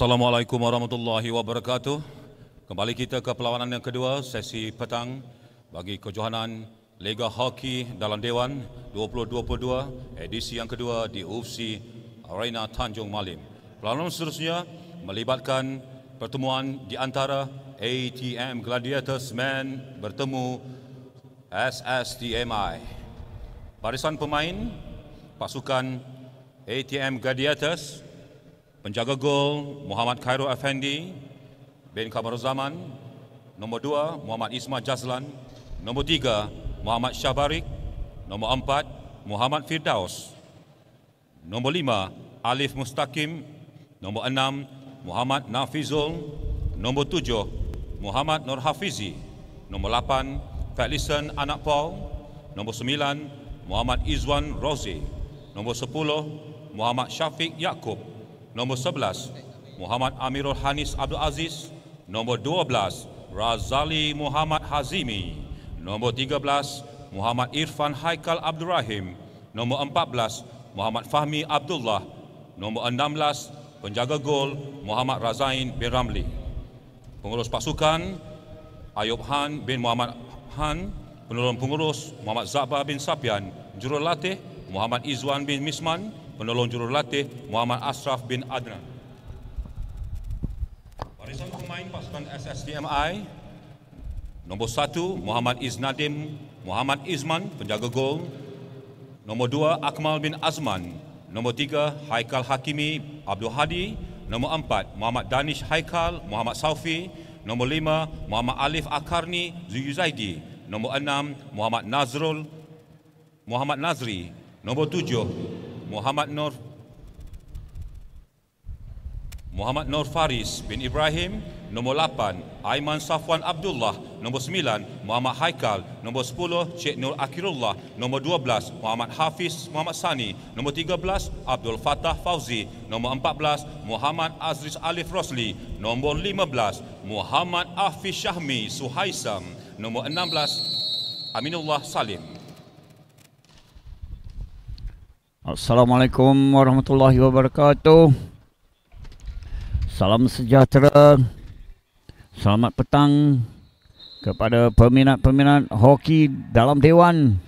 Assalamualaikum warahmatullahi wabarakatuh. Kembali kita ke perlawanan yang kedua, sesi petang bagi kejohanan Liga Hoki dalam Dewan 2022, edisi yang kedua di UFC Arena Tanjung Malim. Perlawanan seterusnya melibatkan pertemuan di antara ATM Gladiators Men bertemu SSDMI. Barisan pemain pasukan ATM Gladiators penjaga gol Muhammad Khairul Effendi bin Kamaruzaman, nombor dua Muhammad Isma Jazlan, nombor tiga Muhammad Syabarik, nombor empat Muhammad Firdaus, nombor lima Alif Mustaqim, nombor enam Muhammad Nafizul, nombor tujuh Muhammad Nur Hafizi, nombor lapan Felison Anak Paul, nombor sembilan Muhammad Izwan Rozi, nombor sepuluh Muhammad Syafiq Yaakob, Nombor 11 Muhammad Amirul Hanis Abdul Aziz Nombor 12 Razali Muhammad Hazimi Nombor 13 Muhammad Irfan Haikal Abdul Rahim Nombor 14 Muhammad Fahmi Abdullah Nombor 16 Penjaga gol Muhammad Razain bin Ramli Pengurus pasukan Ayub Han bin Muhammad Han Penolong pengurus Muhammad Zabar bin Sapian Jurulatih Muhammad Izwan bin Misman penolong jurulatih Muhammad Ashraf bin Adnan. Barisan pemain pasukan SSDMI, nombor satu Muhammad Iznadim Muhammad Izman penjaga gol, nombor dua Akmal bin Azman, nombor tiga Haikal Hakimi Abdul Hadi, nombor empat Muhammad Danish Haikal Muhammad Saufi, nombor lima Muhammad Alif Akarni Zuyuzaidi, nombor enam Muhammad Nazrul Muhammad Nazri, nombor tujuh Muhammad Nur Muhammad Nur Faris bin Ibrahim nombor 8 Aiman Safwan Abdullah nombor 9 Muhammad Haikal nombor 10 Cik Nur Akhirullah nombor 12 Muhammad Hafiz Muhammad Sani nombor 13 Abdul Fatah Fauzi nombor 14 Muhammad Azriz Alif Rosli nombor 15 Muhammad Afi Syahmi Suhaisam nombor 16 Aminullah Salim Assalamualaikum warahmatullahi wabarakatuh. Salam sejahtera. Selamat petang kepada peminat-peminat hoki dalam dewan.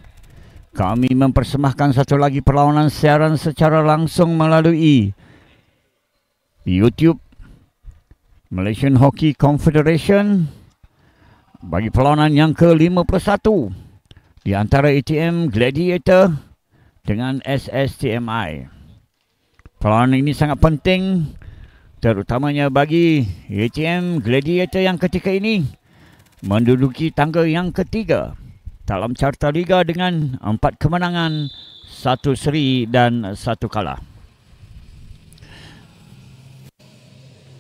Kami mempersembahkan satu lagi perlawanan siaran secara langsung melalui YouTube Malaysian Hockey Confederation bagi perlawanan yang ke-51 di antara ATM Gladiator dengan SSTMI. Peranan ini sangat penting terutamanya bagi ATM Gladiator yang ketika ini menduduki tangga yang ketiga dalam carta liga dengan empat kemenangan, satu seri dan satu kalah.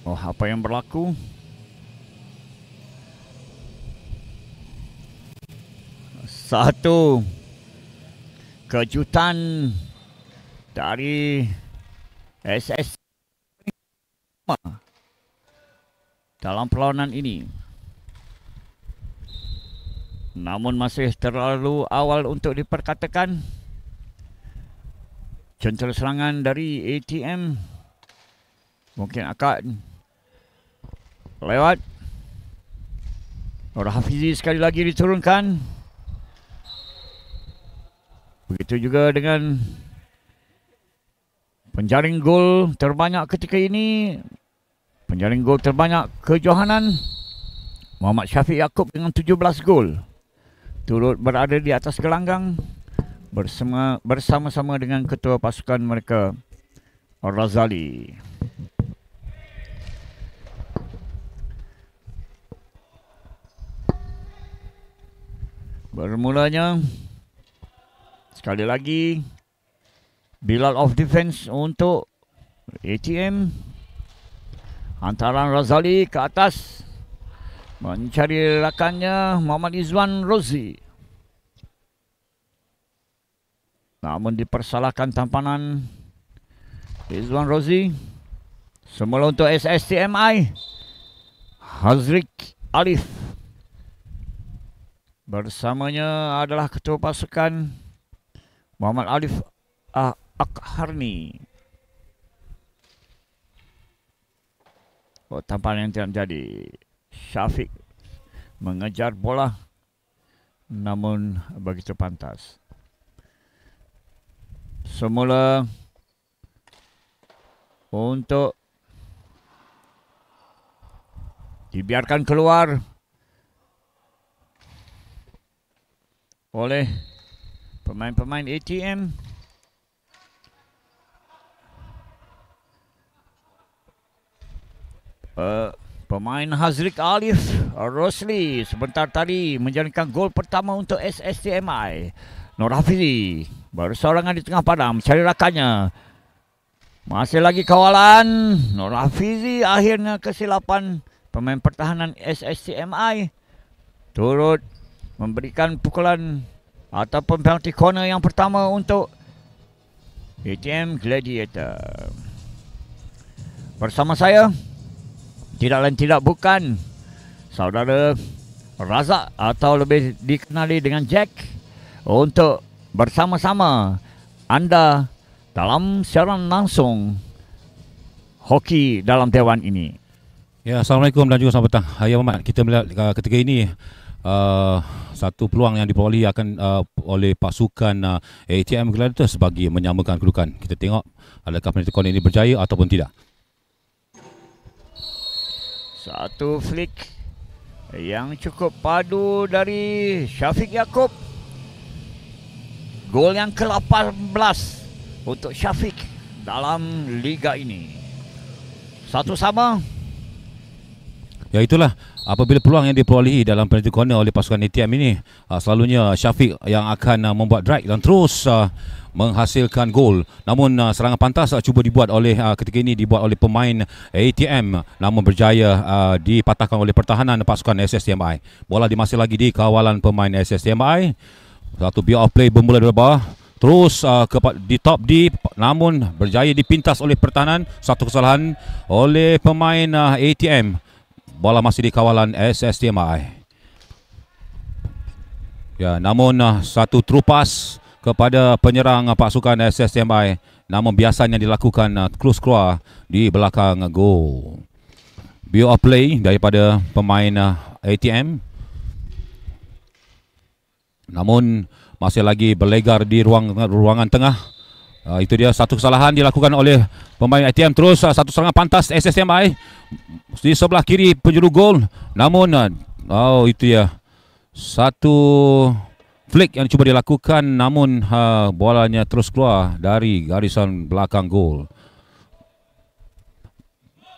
Oh, apa yang berlaku? Satu kejutan dari SS dalam perlawanan ini. Namun masih terlalu awal untuk diperkatakan. Jentel serangan dari ATM mungkin akan lewat. Orang Hafizi sekali lagi Diturunkan. Begitu juga dengan penjaring gol terbanyak ketika ini. Penjaring gol terbanyak kejohanan. Muhammad Syafiq Yaakob dengan 17 gol. Turut berada di atas gelanggang bersama-sama dengan ketua pasukan mereka, Razali. Bermulanya Sekali lagi Bilal of defense untuk ATM Hantaran Razali ke atas Mencari rakannya Muhammad Izzuan Rozi Namun dipersalahkan tampanan Izzuan Rozi Semula untuk SSTMI Hazrik Alif Bersamanya adalah ketua pasukan Hazrik Alif Muhammad Alif uh, Akharni. Oh, tampan yang tidak jadi. Syafiq mengejar bola namun begitu pantas. Semula untuk dibiarkan keluar oleh Pemain-pemain ATM uh, eh, Pemain Hazrik Alif eh, Rosli sebentar tadi menjalankan gol pertama untuk SSTMI Nur Hafizi bersorangan di tengah padang mencari rakannya Masih lagi kawalan Nur Hafizi akhirnya kesilapan pemain pertahanan SSTMI Turut memberikan pukulan ataupun penalty corner yang pertama untuk ATM Gladiator. Bersama saya, tidak lain tidak bukan saudara Razak atau lebih dikenali dengan Jack untuk bersama-sama anda dalam siaran langsung hoki dalam Dewan ini. Ya, Assalamualaikum dan juga selamat petang. Ayah Mamat, kita melihat uh, ketika ini uh, satu peluang yang diperoleh akan uh, oleh pasukan uh, ATM Gladiators sebagai menyamakan kedudukan. Kita tengok adakah penentukan ini berjaya ataupun tidak. Satu flick yang cukup padu dari Syafiq Yaakob. Gol yang ke-18 untuk Syafiq dalam liga ini. Satu sama Ya itulah apabila peluang yang diperolehi dalam penalty corner oleh pasukan ATM ini uh, selalunya Syafiq yang akan uh, membuat drag dan terus uh, menghasilkan gol. Namun uh, serangan pantas uh, cuba dibuat oleh uh, ketika ini dibuat oleh pemain ATM namun berjaya uh, dipatahkan oleh pertahanan pasukan SSTMI. Bola masih lagi di kawalan pemain SSTMI. Satu be of play bermula dari bawah terus uh, ke di top di namun berjaya dipintas oleh pertahanan satu kesalahan oleh pemain uh, ATM bola masih di kawalan SSTMI. Ya, namun ah, satu terupas kepada penyerang ah, pasukan SSTMI. Namun biasanya dilakukan ah, close keluar di belakang gol. View of play daripada pemain ATM. Namun masih lagi berlegar di ruang ruangan tengah. Uh, itu dia satu kesalahan dilakukan oleh pemain ITM terus uh, satu serangan pantas SSMI di sebelah kiri penjuru gol namun uh, oh itu ya satu flick yang cuba dilakukan namun uh, bolanya terus keluar dari garisan belakang gol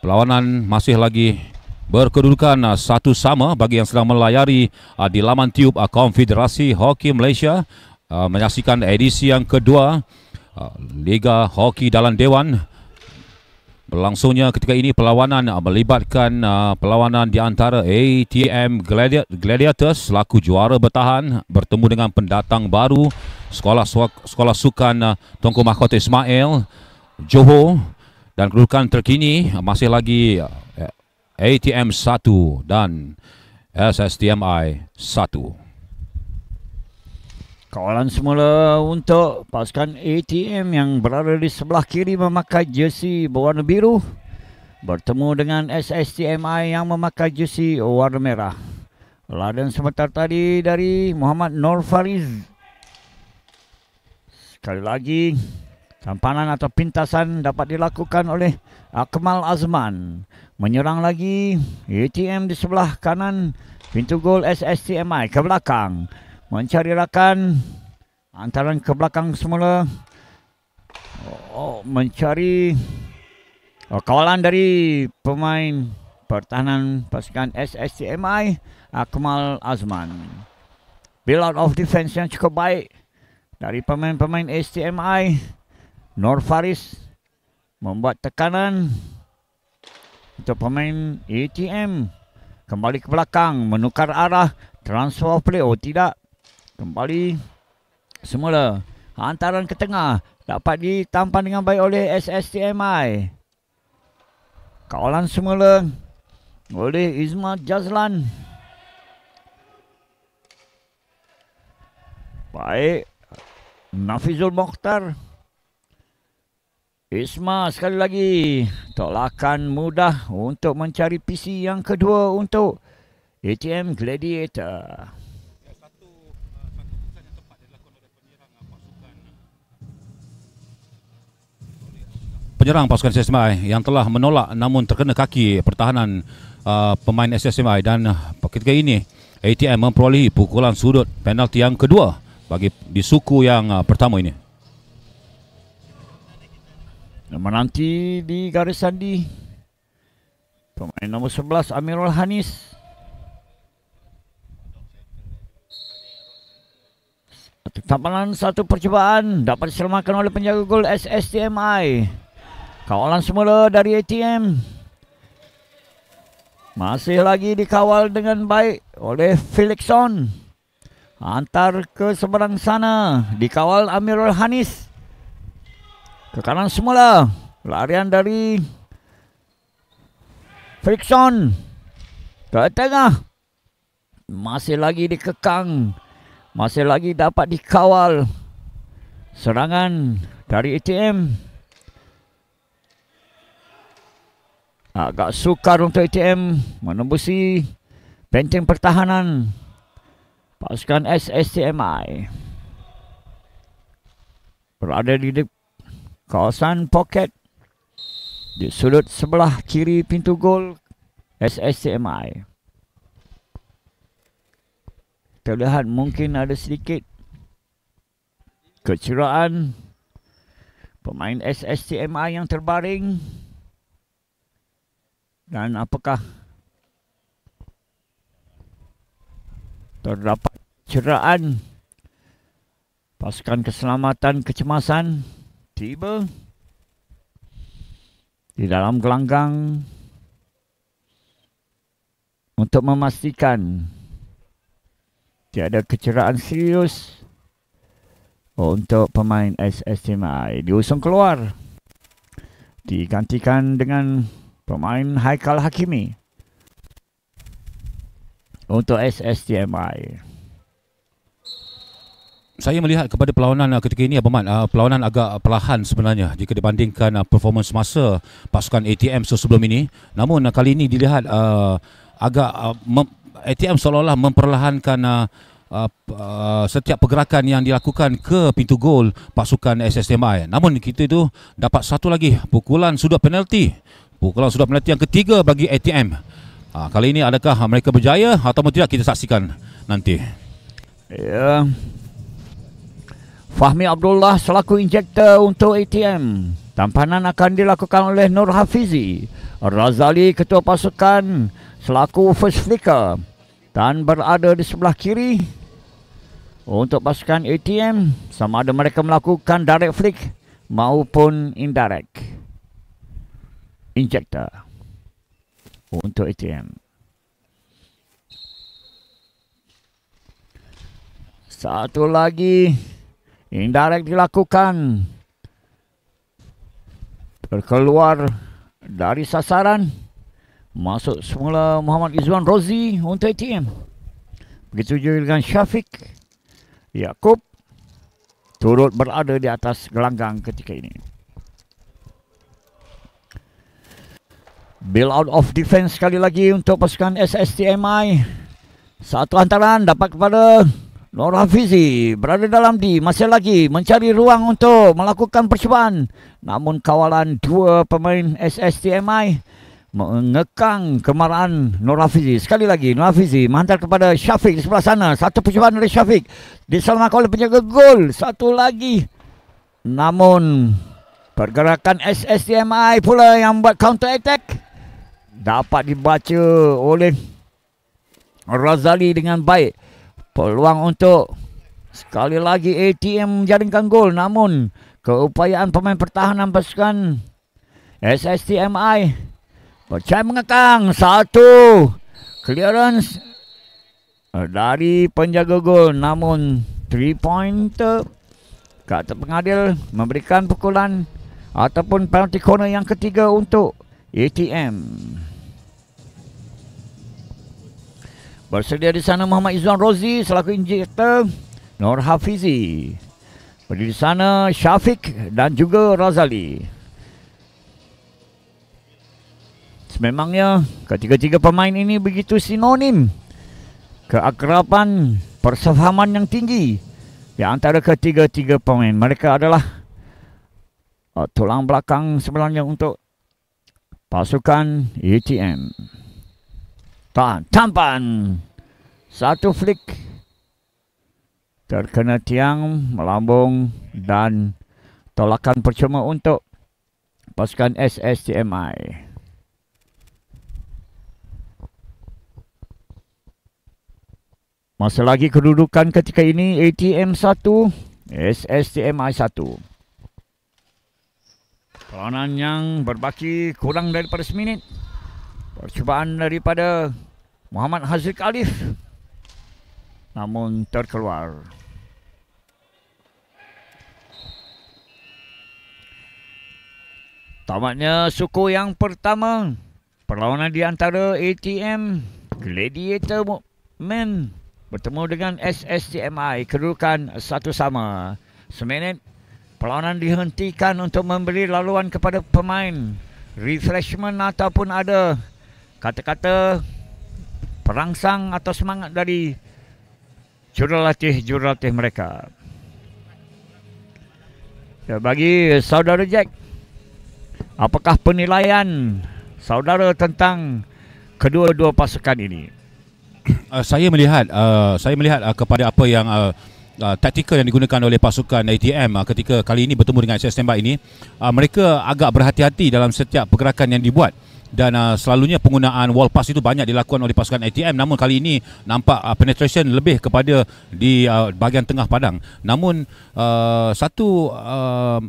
perlawanan masih lagi berkedudukan uh, satu sama bagi yang sedang melayari uh, di laman tiup uh, Konfederasi Hoki Malaysia uh, menyaksikan edisi yang kedua Liga Hoki Dalam Dewan Berlangsungnya ketika ini perlawanan ah, melibatkan ah, perlawanan di antara ATM Gladiators selaku juara bertahan bertemu dengan pendatang baru Sekolah Sekolah Sukan ah, Tunku Mahkota Ismail Johor dan kedudukan terkini masih lagi ATM 1 dan SSTMI 1. Kawalan semula untuk pasukan ATM yang berada di sebelah kiri memakai jersey berwarna biru bertemu dengan SSTMI yang memakai jersey warna merah. Laden sebentar tadi dari Muhammad Nor Fariz. Sekali lagi, tampanan atau pintasan dapat dilakukan oleh Akmal Azman. Menyerang lagi ATM di sebelah kanan pintu gol SSTMI ke belakang mencari rakan antaran ke belakang semula oh, mencari oh, kawalan dari pemain pertahanan pasukan SSCMI Akmal Azman build out of defense yang cukup baik dari pemain-pemain SCMI Nor Faris membuat tekanan untuk pemain ATM kembali ke belakang menukar arah transfer play oh tidak Kembali semula hantaran ke tengah dapat ditampan dengan baik oleh SSTMI. Kawalan semula oleh Izma Jazlan. Baik Nafizul Mokhtar Isma sekali lagi Tolakan mudah untuk mencari PC yang kedua untuk ATM Gladiator penyerang pasukan SSMI yang telah menolak namun terkena kaki pertahanan uh, pemain SSMI dan ketika ini ATM memperoleh pukulan sudut penalti yang kedua bagi di suku yang uh, pertama ini. Menanti di garis sandi pemain nombor 11 Amirul Hanis. Satu satu percubaan dapat diselamatkan oleh penjaga gol SSTMI. SSTMI. Kawalan semula dari ATM Masih lagi dikawal dengan baik oleh Felixon Antar ke seberang sana Dikawal Amirul Hanis Ke kanan semula Larian dari Felixon Ke tengah Masih lagi dikekang Masih lagi dapat dikawal Serangan Dari ATM Ha, agak sukar untuk ATM menembusi benteng pertahanan pasukan SSTMI berada di kawasan poket di sudut sebelah kiri pintu gol SSTMI terlihat mungkin ada sedikit kecerahan pemain SSTMI yang terbaring dan apakah terdapat ceraan pasukan keselamatan kecemasan tiba di dalam gelanggang untuk memastikan tiada keceraan serius untuk pemain SSMI diusung keluar digantikan dengan pemain Haikal Hakimi untuk SSTMI. Saya melihat kepada perlawanan uh, ketika ini Abang Mat, uh, perlawanan agak perlahan sebenarnya jika dibandingkan uh, performance masa pasukan ATM sebelum ini. Namun kali ini dilihat agak ATM seolah-olah memperlahankan Uh, uh, setiap pergerakan yang dilakukan ke pintu gol pasukan SSMI namun kita itu dapat satu lagi pukulan sudut penalti Bukalau sudah melatih yang ketiga bagi ATM. Ha, kali ini adakah mereka berjaya atau tidak kita saksikan nanti. Ya. Fahmi Abdullah selaku injektor untuk ATM. Tampanan akan dilakukan oleh Nur Hafizi. Razali ketua pasukan selaku first flicker dan berada di sebelah kiri untuk pasukan ATM sama ada mereka melakukan direct flick maupun indirect. Injector untuk ATM. Satu lagi indirect dilakukan terkeluar dari sasaran masuk semula Muhammad Izwan Rozi untuk ATM. Begitu juga dengan Syafiq Yakub turut berada di atas gelanggang ketika ini. Bill out of defense sekali lagi untuk pasukan SSTMI. Satu hantaran dapat kepada Nora Fizi berada dalam di masih lagi mencari ruang untuk melakukan percubaan. Namun kawalan dua pemain SSTMI mengekang kemarahan Nora Fizi. Sekali lagi Nora Fizi menghantar kepada Syafiq di sebelah sana. Satu percubaan dari Syafiq diselamatkan oleh penjaga gol. Satu lagi. Namun pergerakan SSTMI pula yang buat counter attack dapat dibaca oleh Razali dengan baik. Peluang untuk sekali lagi ATM menjaringkan gol namun keupayaan pemain pertahanan pasukan SSTMI Percaya mengekang satu clearance dari penjaga gol namun three pointer kata pengadil memberikan pukulan ataupun penalty corner yang ketiga untuk ATM. Bersedia di sana Muhammad Izzuan Rozi selaku injektor Nur Hafizi. Berdiri di sana Syafiq dan juga Razali. Sememangnya ketiga-tiga pemain ini begitu sinonim keakraban persefahaman yang tinggi di antara ketiga-tiga pemain. Mereka adalah uh, tulang belakang sebenarnya untuk pasukan ETM. Tahan. Tampan. Satu flick. Terkena tiang, melambung dan tolakan percuma untuk pasukan SSTMI. Masih lagi kedudukan ketika ini ATM 1, SSTMI 1. Peranan yang berbaki kurang daripada seminit. Percubaan daripada Muhammad Haziq Alif Namun terkeluar Tamatnya suku yang pertama Perlawanan di antara ATM Gladiator Men Bertemu dengan SSTMI Kedudukan satu sama Seminit Perlawanan dihentikan untuk memberi laluan kepada pemain Refreshment ataupun ada kata-kata perangsang atau semangat dari jurulatih-jurulatih mereka. Ya, bagi saudara Jack, apakah penilaian saudara tentang kedua-dua pasukan ini? Uh, saya melihat uh, saya melihat uh, kepada apa yang uh, Uh, taktikal yang digunakan oleh pasukan ATM uh, ketika kali ini bertemu dengan SS Tembak ini uh, mereka agak berhati-hati dalam setiap pergerakan yang dibuat dan uh, selalunya penggunaan wall pass itu banyak dilakukan oleh pasukan ATM namun kali ini nampak uh, penetration lebih kepada di uh, bahagian tengah padang namun uh, satu uh,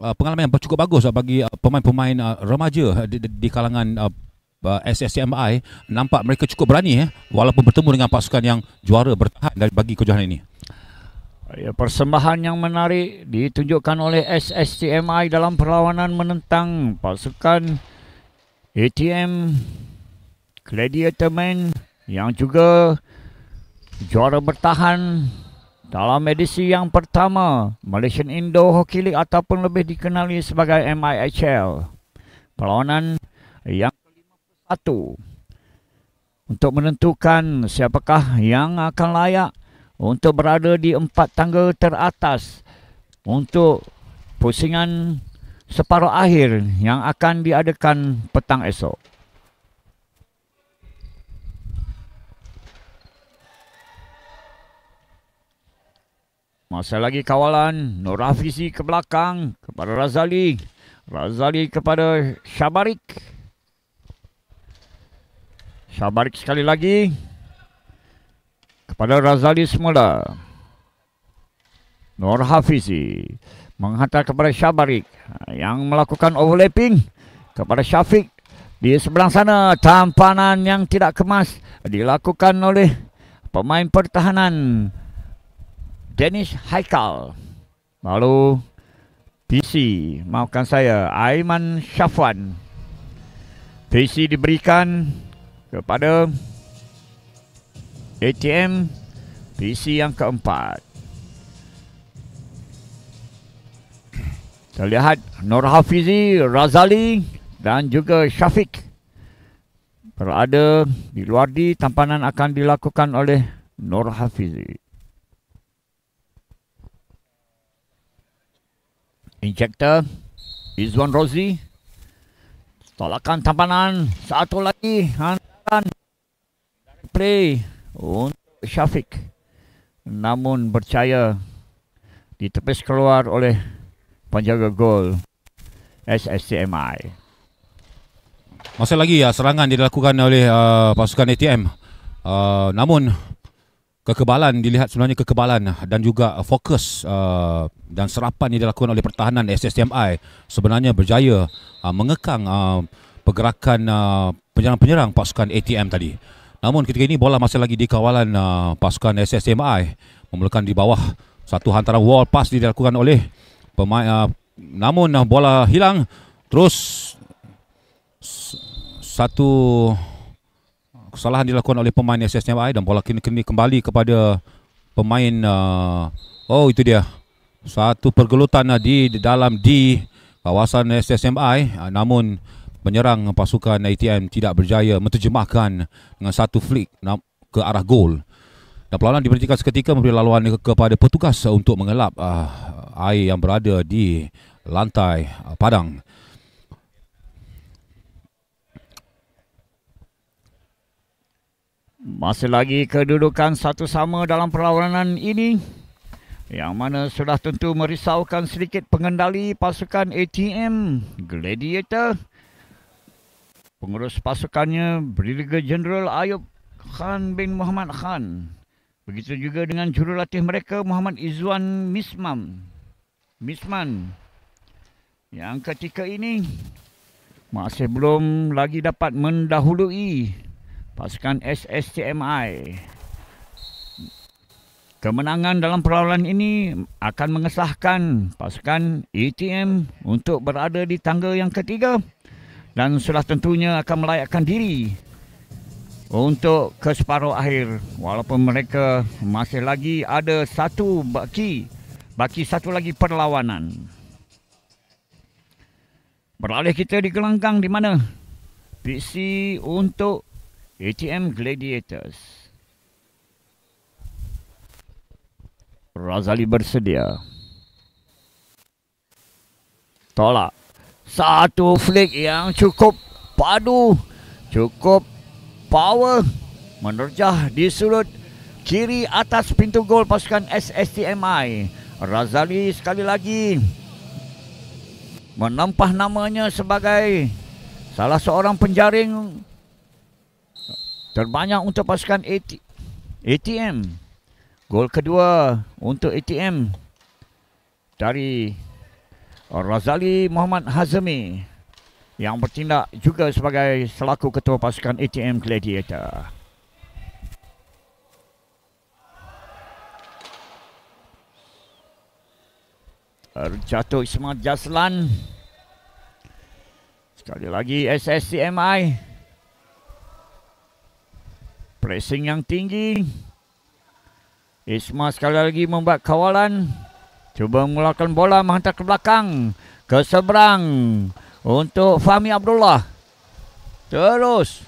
uh pengalaman yang cukup bagus uh, bagi uh, pemain-pemain uh, remaja di, di, di kalangan uh, SSCMI nampak mereka cukup berani eh walaupun bertemu dengan pasukan yang juara bertahan dari bagi kejohanan ini. Ya, persembahan yang menarik ditunjukkan oleh SSCMI dalam perlawanan menentang pasukan ATM Gladiator Man yang juga juara bertahan dalam edisi yang pertama Malaysian Indo Hockey League ataupun lebih dikenali sebagai MIHL. Perlawanan yang ke-51 untuk menentukan siapakah yang akan layak untuk berada di empat tangga teratas untuk pusingan separuh akhir yang akan diadakan petang esok. Masa lagi kawalan, Nur Hafizi ke belakang kepada Razali. Razali kepada Syabarik. Syabarik sekali lagi. Kepada Razali semula. Nur Hafizi. Nur Hafizi menghantar kepada Syabarik ha, yang melakukan overlapping kepada Syafiq di sebelah sana tampanan yang tidak kemas dilakukan oleh pemain pertahanan Dennis Haikal lalu PC maafkan saya Aiman Syafwan PC diberikan kepada ATM PC yang keempat Kita lihat Nur Hafizi, Razali dan juga Syafiq berada di luar di tampanan akan dilakukan oleh Nur Hafizi. Injector Izwan Rozi tolakkan tampanan satu lagi hantaran play untuk Syafiq namun percaya ditepis keluar oleh penjaga gol SSCMI. Masih lagi ya serangan dilakukan oleh uh, pasukan ATM. Uh, namun kekebalan dilihat sebenarnya kekebalan dan juga fokus uh, dan serapan yang dilakukan oleh pertahanan SSTMI sebenarnya berjaya uh, mengekang uh, pergerakan uh, penyerang-penyerang pasukan ATM tadi. Namun ketika ini bola masih lagi di kawalan uh, pasukan SSTMI memulakan di bawah satu hantaran wall pass dilakukan oleh pemain uh, ah, namun ah, bola hilang terus satu kesalahan dilakukan oleh pemain SSNYI dan bola kini, kini kembali kepada pemain uh, oh itu dia satu pergelutan uh, di, di dalam di kawasan SSNYI uh, namun penyerang pasukan ITM tidak berjaya menterjemahkan dengan satu flick ke arah gol dan perlawanan diberhentikan seketika memberi laluan kepada petugas untuk mengelap uh, air yang berada di lantai uh, padang. Masih lagi kedudukan satu sama dalam perlawanan ini yang mana sudah tentu merisaukan sedikit pengendali pasukan ATM Gladiator pengurus pasukannya Brigadier General Ayub Khan bin Muhammad Khan begitu juga dengan jurulatih mereka Muhammad Izwan Mismam Misman yang ketika ini masih belum lagi dapat mendahului pasukan SSTMI. Kemenangan dalam perlawanan ini akan mengesahkan pasukan ETM untuk berada di tangga yang ketiga dan sudah tentunya akan melayakkan diri untuk ke separuh akhir walaupun mereka masih lagi ada satu baki Baki satu lagi perlawanan. Beralih kita di gelanggang di mana? PC untuk ATM Gladiators. Razali bersedia. Tolak. Satu flick yang cukup padu. Cukup power. Menerjah di sudut kiri atas pintu gol pasukan SSTMI. MI. Razali sekali lagi menempah namanya sebagai salah seorang penjaring terbanyak untuk pasukan AT- ATM. Gol kedua untuk ATM dari Razali Muhammad Hazmi yang bertindak juga sebagai selaku ketua pasukan ATM Gladiator. Arjato Ismail Jaslan Sekali lagi SSCMI Pressing yang tinggi Isma sekali lagi membuat kawalan Cuba mengulakan bola menghantar ke belakang Ke seberang Untuk Fahmi Abdullah Terus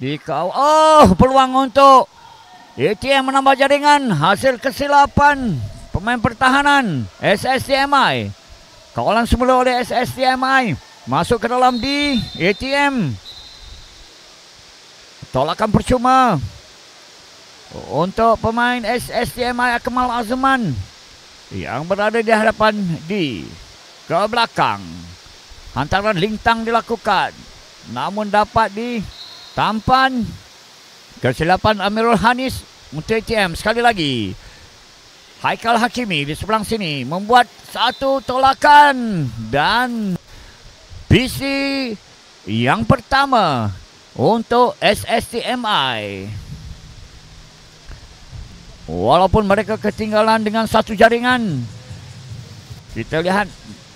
di kau Oh peluang untuk ATM menambah jaringan Hasil kesilapan pemain pertahanan SSTMI. Kawalan semula oleh SSTMI. Masuk ke dalam di ATM. Tolakan percuma. Untuk pemain SSTMI Akmal Azman. Yang berada di hadapan di ke belakang. Hantaran lintang dilakukan. Namun dapat di tampan kesilapan Amirul Hanis untuk ATM. Sekali lagi. Haikal Hakimi di sebelah sini membuat satu tolakan dan PC yang pertama untuk SSTMI. Walaupun mereka ketinggalan dengan satu jaringan, kita lihat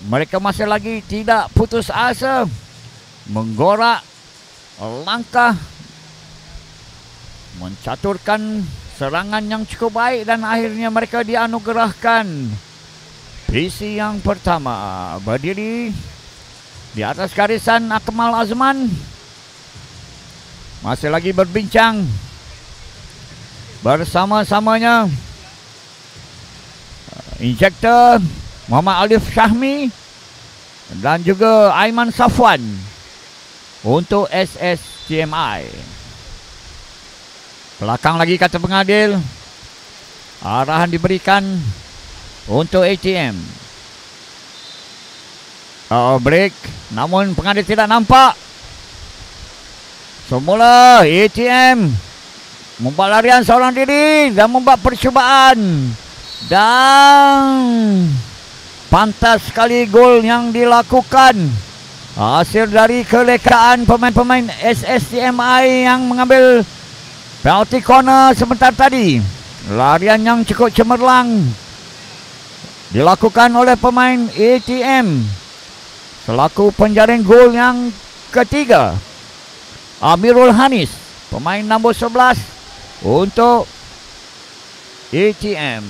mereka masih lagi tidak putus asa menggorak langkah mencaturkan serangan yang cukup baik dan akhirnya mereka dianugerahkan PC yang pertama berdiri di atas garisan Akmal Azman masih lagi berbincang bersama-samanya Injektor Muhammad Alif Syahmi dan juga Aiman Safwan untuk SSTMI. Belakang lagi kata pengadil. Arahan diberikan untuk ATM. Oh, break. Namun pengadil tidak nampak. Semula ATM membuat larian seorang diri dan membuat percubaan. Dan pantas sekali gol yang dilakukan. Hasil dari kelekaan pemain-pemain SSTMI yang mengambil Penalty corner sebentar tadi. Larian yang cukup cemerlang dilakukan oleh pemain ATM selaku penjaring gol yang ketiga. Amirul Hanis, pemain nombor 11 untuk ATM.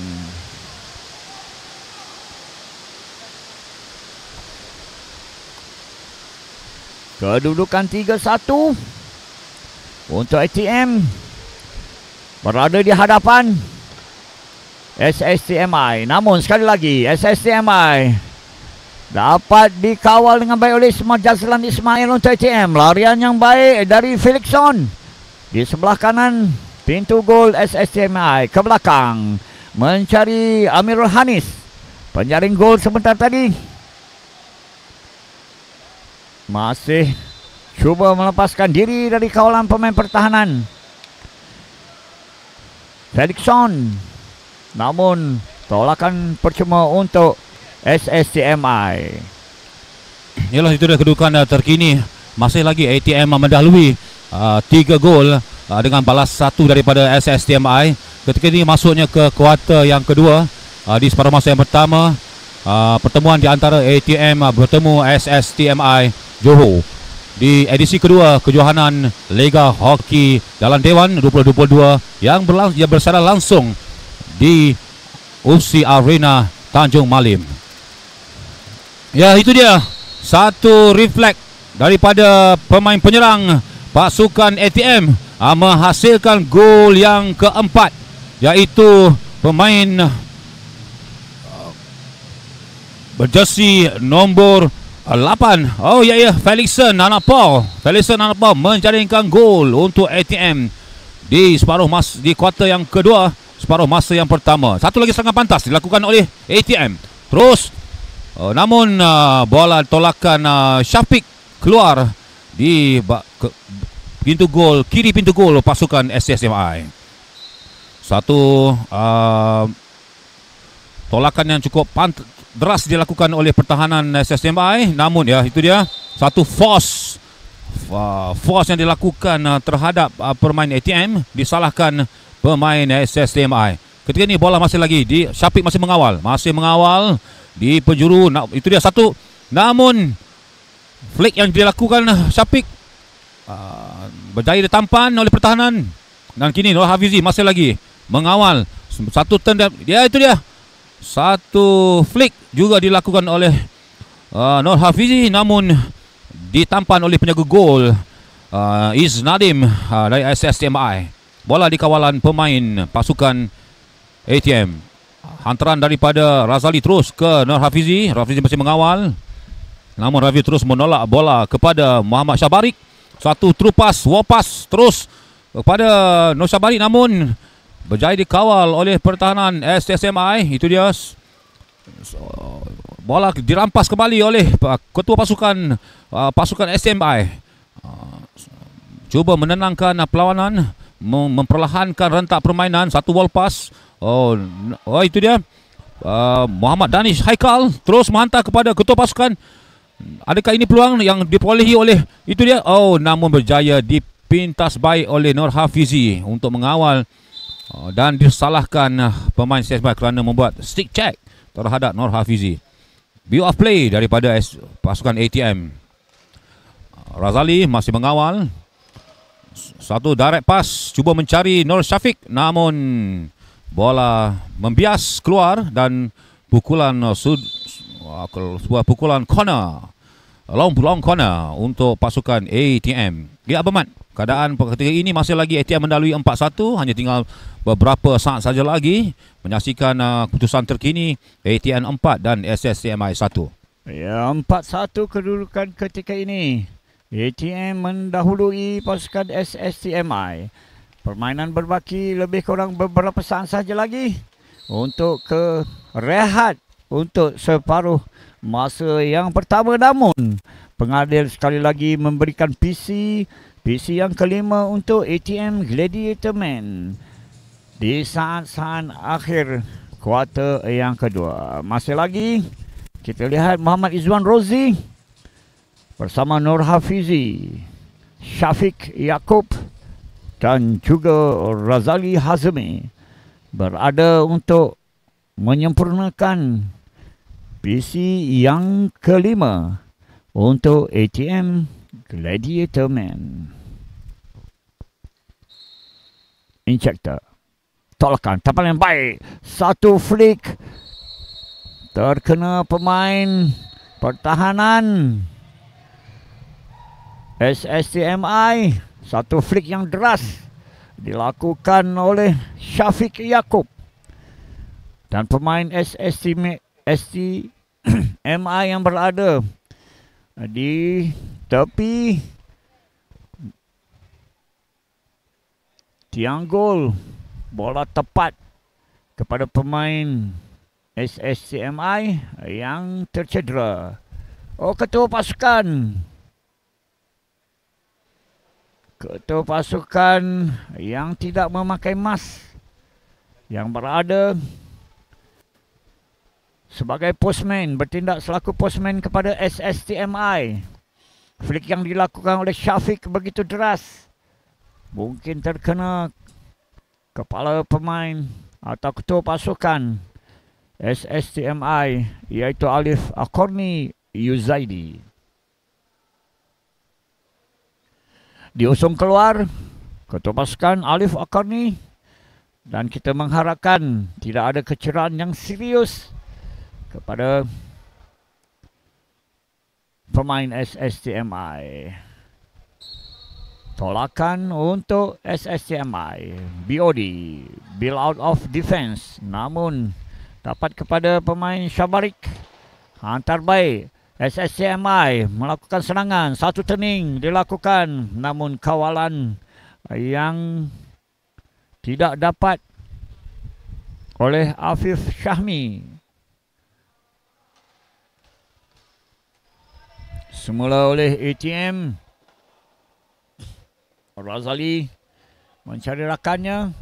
Kedudukan 3-1 untuk ATM berada di hadapan SSTMI. Namun sekali lagi SSTMI dapat dikawal dengan baik oleh Ismail Jazlan Ismail untuk ATM. Larian yang baik dari Felixson di sebelah kanan pintu gol SSTMI ke belakang mencari Amirul Hanis penjaring gol sebentar tadi. Masih cuba melepaskan diri dari kawalan pemain pertahanan. Felixson. Namun tolakan percuma untuk SSCMI. Inilah itu dah kedudukan eh, terkini. Masih lagi ATM mendahului uh, tiga gol uh, dengan balas satu daripada SSTMI. Ketika ini masuknya ke kuarter yang kedua uh, di separuh masa yang pertama. Uh, pertemuan di antara ATM uh, bertemu SSTMI Johor di edisi kedua kejohanan Liga Hoki Dalam Dewan 2022 yang berlangsung bersara langsung di UFC Arena Tanjung Malim. Ya, itu dia. Satu reflek daripada pemain penyerang pasukan ATM ah, menghasilkan gol yang keempat yaitu pemain ah, berjersi nombor Lapan Oh ya ya Felixson anak Paul Felixson anak Paul Menjaringkan gol Untuk ATM Di separuh masa Di kuarter yang kedua Separuh masa yang pertama Satu lagi sangat pantas Dilakukan oleh ATM Terus uh, Namun uh, Bola tolakan uh, eh, Syafiq Keluar Di ke, Pintu gol Kiri pintu gol Pasukan SSMI Satu uh, Tolakan yang cukup pant- deras dilakukan oleh pertahanan SSMI namun ya itu dia satu force uh, force yang dilakukan uh, terhadap uh, pemain ATM disalahkan pemain SSMI ketika ini bola masih lagi di Syafiq masih mengawal masih mengawal di penjuru itu dia satu namun flick yang dilakukan Syafiq berjaya ditampan oleh pertahanan dan kini Nur Hafizi masih lagi mengawal satu turn dia ya, itu dia satu flick juga dilakukan oleh uh, Nur Hafizi namun ditampan oleh penjaga gol uh, Iz Nadim uh, dari SSTMI. Bola di kawalan pemain pasukan ATM. Hantaran daripada Razali terus ke Nur Hafizi. Hafizi masih mengawal. Namun Hafizi terus menolak bola kepada Muhammad Syabarik. Satu trupas, wopas terus kepada Nur Syabarik namun berjaya dikawal oleh pertahanan SSMI itu dia bola dirampas kembali oleh ketua pasukan uh, pasukan SMI uh, cuba menenangkan perlawanan memperlahankan rentak permainan satu wall pass oh, oh itu dia Uh, Muhammad Danish Haikal terus menghantar kepada ketua pasukan. Adakah ini peluang yang diperolehi oleh itu dia? Oh, namun berjaya dipintas baik oleh Nur Hafizi untuk mengawal Ah, dan disalahkan ah, pemain CS Bar kerana membuat stick check terhadap Nur Hafizi. View of play daripada pasukan ATM. Ah, Razali masih mengawal. Satu direct pass cuba mencari Nur Syafiq namun bola membias keluar dan pukulan sud sebuah pukulan corner. Long long corner untuk pasukan ATM. Ya Abmat keadaan ketika ini masih lagi ATM mendalui 4-1 hanya tinggal beberapa saat saja lagi menyaksikan uh, keputusan terkini ATN 4 dan SSCMI 1. Ya, 4-1 kedudukan ketika ini. ATM mendahului pasukan SSCMI. Permainan berbaki lebih kurang beberapa saat saja lagi untuk ke rehat untuk separuh masa yang pertama namun pengadil sekali lagi memberikan PC PC yang kelima untuk ATM Gladiator Man di saat-saat akhir kuarter yang kedua. Masih lagi kita lihat Muhammad Izwan Rozi bersama Nur Hafizi, Syafiq Yaakob dan juga Razali Hazmi berada untuk menyempurnakan PC yang kelima untuk ATM Gladiator Man. Injector. Tolakan. Tapal yang baik. Satu flick. Terkena pemain pertahanan. SSTMI. Satu flick yang deras. Dilakukan oleh Syafiq Yaakob. Dan pemain SSTMI yang berada di tapi tiang gol bola tepat kepada pemain SSCMI yang tercedera. Oh ketua pasukan. Ketua pasukan yang tidak memakai mask yang berada sebagai posman bertindak selaku posman kepada SSTMI. Flick yang dilakukan oleh Syafiq begitu deras. Mungkin terkena kepala pemain atau ketua pasukan SSTMI iaitu Alif Akorni Yuzaidi. Diusung keluar ketua pasukan Alif Akorni dan kita mengharapkan tidak ada kecerahan yang serius kepada pemain SSCMI Tolakan untuk SSCMI BOD, Bill Out of Defense. Namun, dapat kepada pemain Syabarik. Hantar baik. SSCMI melakukan serangan. Satu turning dilakukan. Namun, kawalan yang tidak dapat oleh Afif Syahmi. semula oleh ATM. Razali mencari rakannya.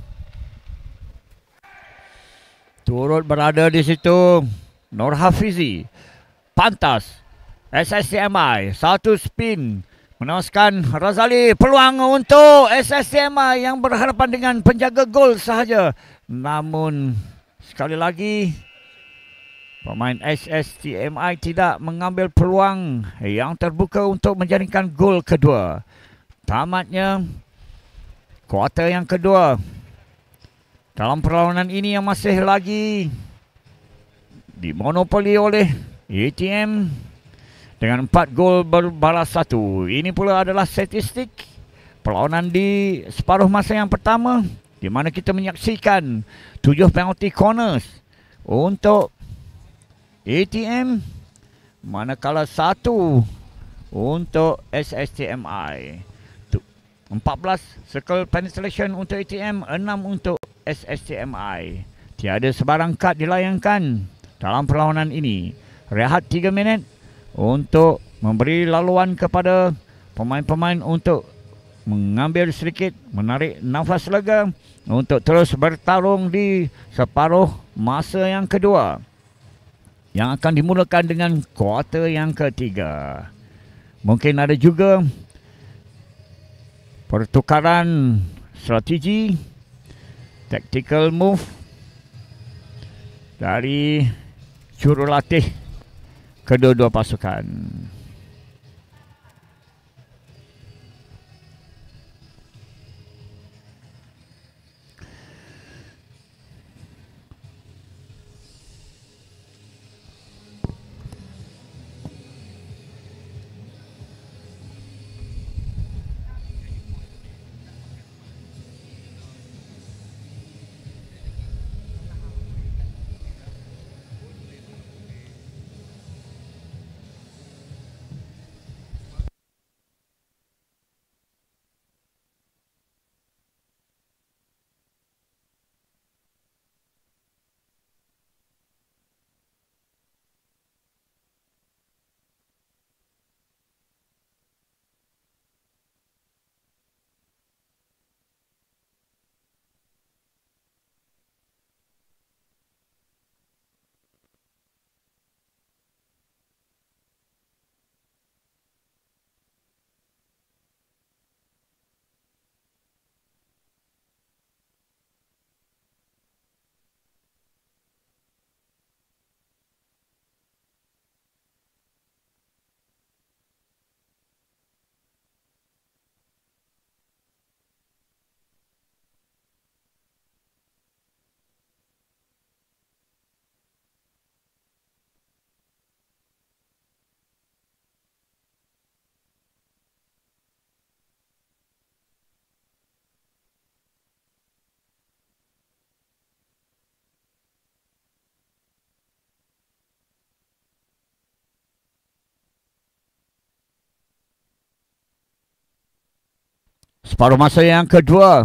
Turut berada di situ Nur Hafizi. Pantas. SSCMI satu spin menewaskan Razali peluang untuk SSCMI yang berhadapan dengan penjaga gol sahaja. Namun sekali lagi Pemain SSTMI tidak mengambil peluang yang terbuka untuk menjaringkan gol kedua. Tamatnya kuarter yang kedua. Dalam perlawanan ini yang masih lagi dimonopoli oleh ATM dengan empat gol berbalas satu. Ini pula adalah statistik perlawanan di separuh masa yang pertama di mana kita menyaksikan tujuh penalty corners untuk ATM manakala satu untuk SSTMI 14 circle penetration untuk ATM 6 untuk SSTMI tiada sebarang kad dilayangkan dalam perlawanan ini rehat 3 minit untuk memberi laluan kepada pemain-pemain untuk mengambil sedikit menarik nafas lega untuk terus bertarung di separuh masa yang kedua yang akan dimulakan dengan kuarter yang ketiga. Mungkin ada juga pertukaran strategi tactical move dari jurulatih kedua-dua pasukan. Separuh masa yang kedua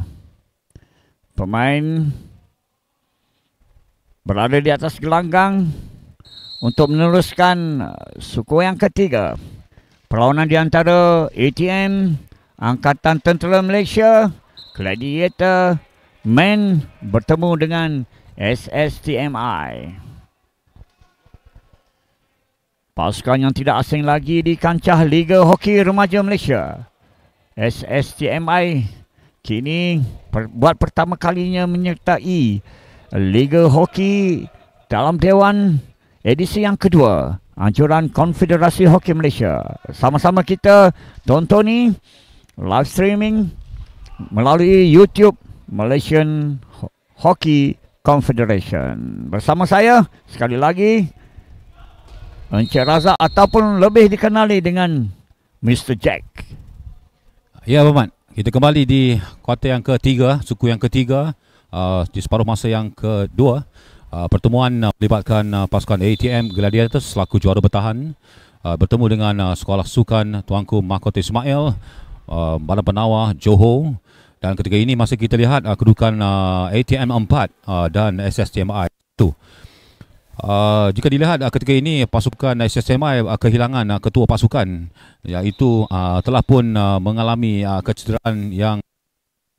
Pemain Berada di atas gelanggang Untuk meneruskan uh, Suku yang ketiga Perlawanan di antara ATM Angkatan Tentera Malaysia Gladiator Men bertemu dengan SSTMI Pasukan yang tidak asing lagi di kancah Liga Hoki Remaja Malaysia SSTMI kini per, buat pertama kalinya menyertai Liga Hoki dalam Dewan edisi yang kedua Anjuran Konfederasi Hoki Malaysia. Sama-sama kita tonton ni live streaming melalui YouTube Malaysian Hoki Confederation. Bersama saya sekali lagi Encik Razak ataupun lebih dikenali dengan Mr. Jack. Ya, Abang Kita kembali di kuarter yang ketiga, suku yang ketiga, uh, di separuh masa yang kedua. Uh, pertemuan uh, melibatkan uh, pasukan ATM Gladiators selaku juara bertahan uh, bertemu dengan uh, sekolah sukan Tuanku Mahkota Ismail, uh, Balai Penawar Johor dan ketika ini masih kita lihat uh, kedudukan uh, ATM 4 uh, dan SSTMI 2. Uh, jika dilihat uh, ketika ini pasukan SSMI uh, ah, kehilangan uh, ketua pasukan iaitu uh, telah pun uh, mengalami uh, kecederaan yang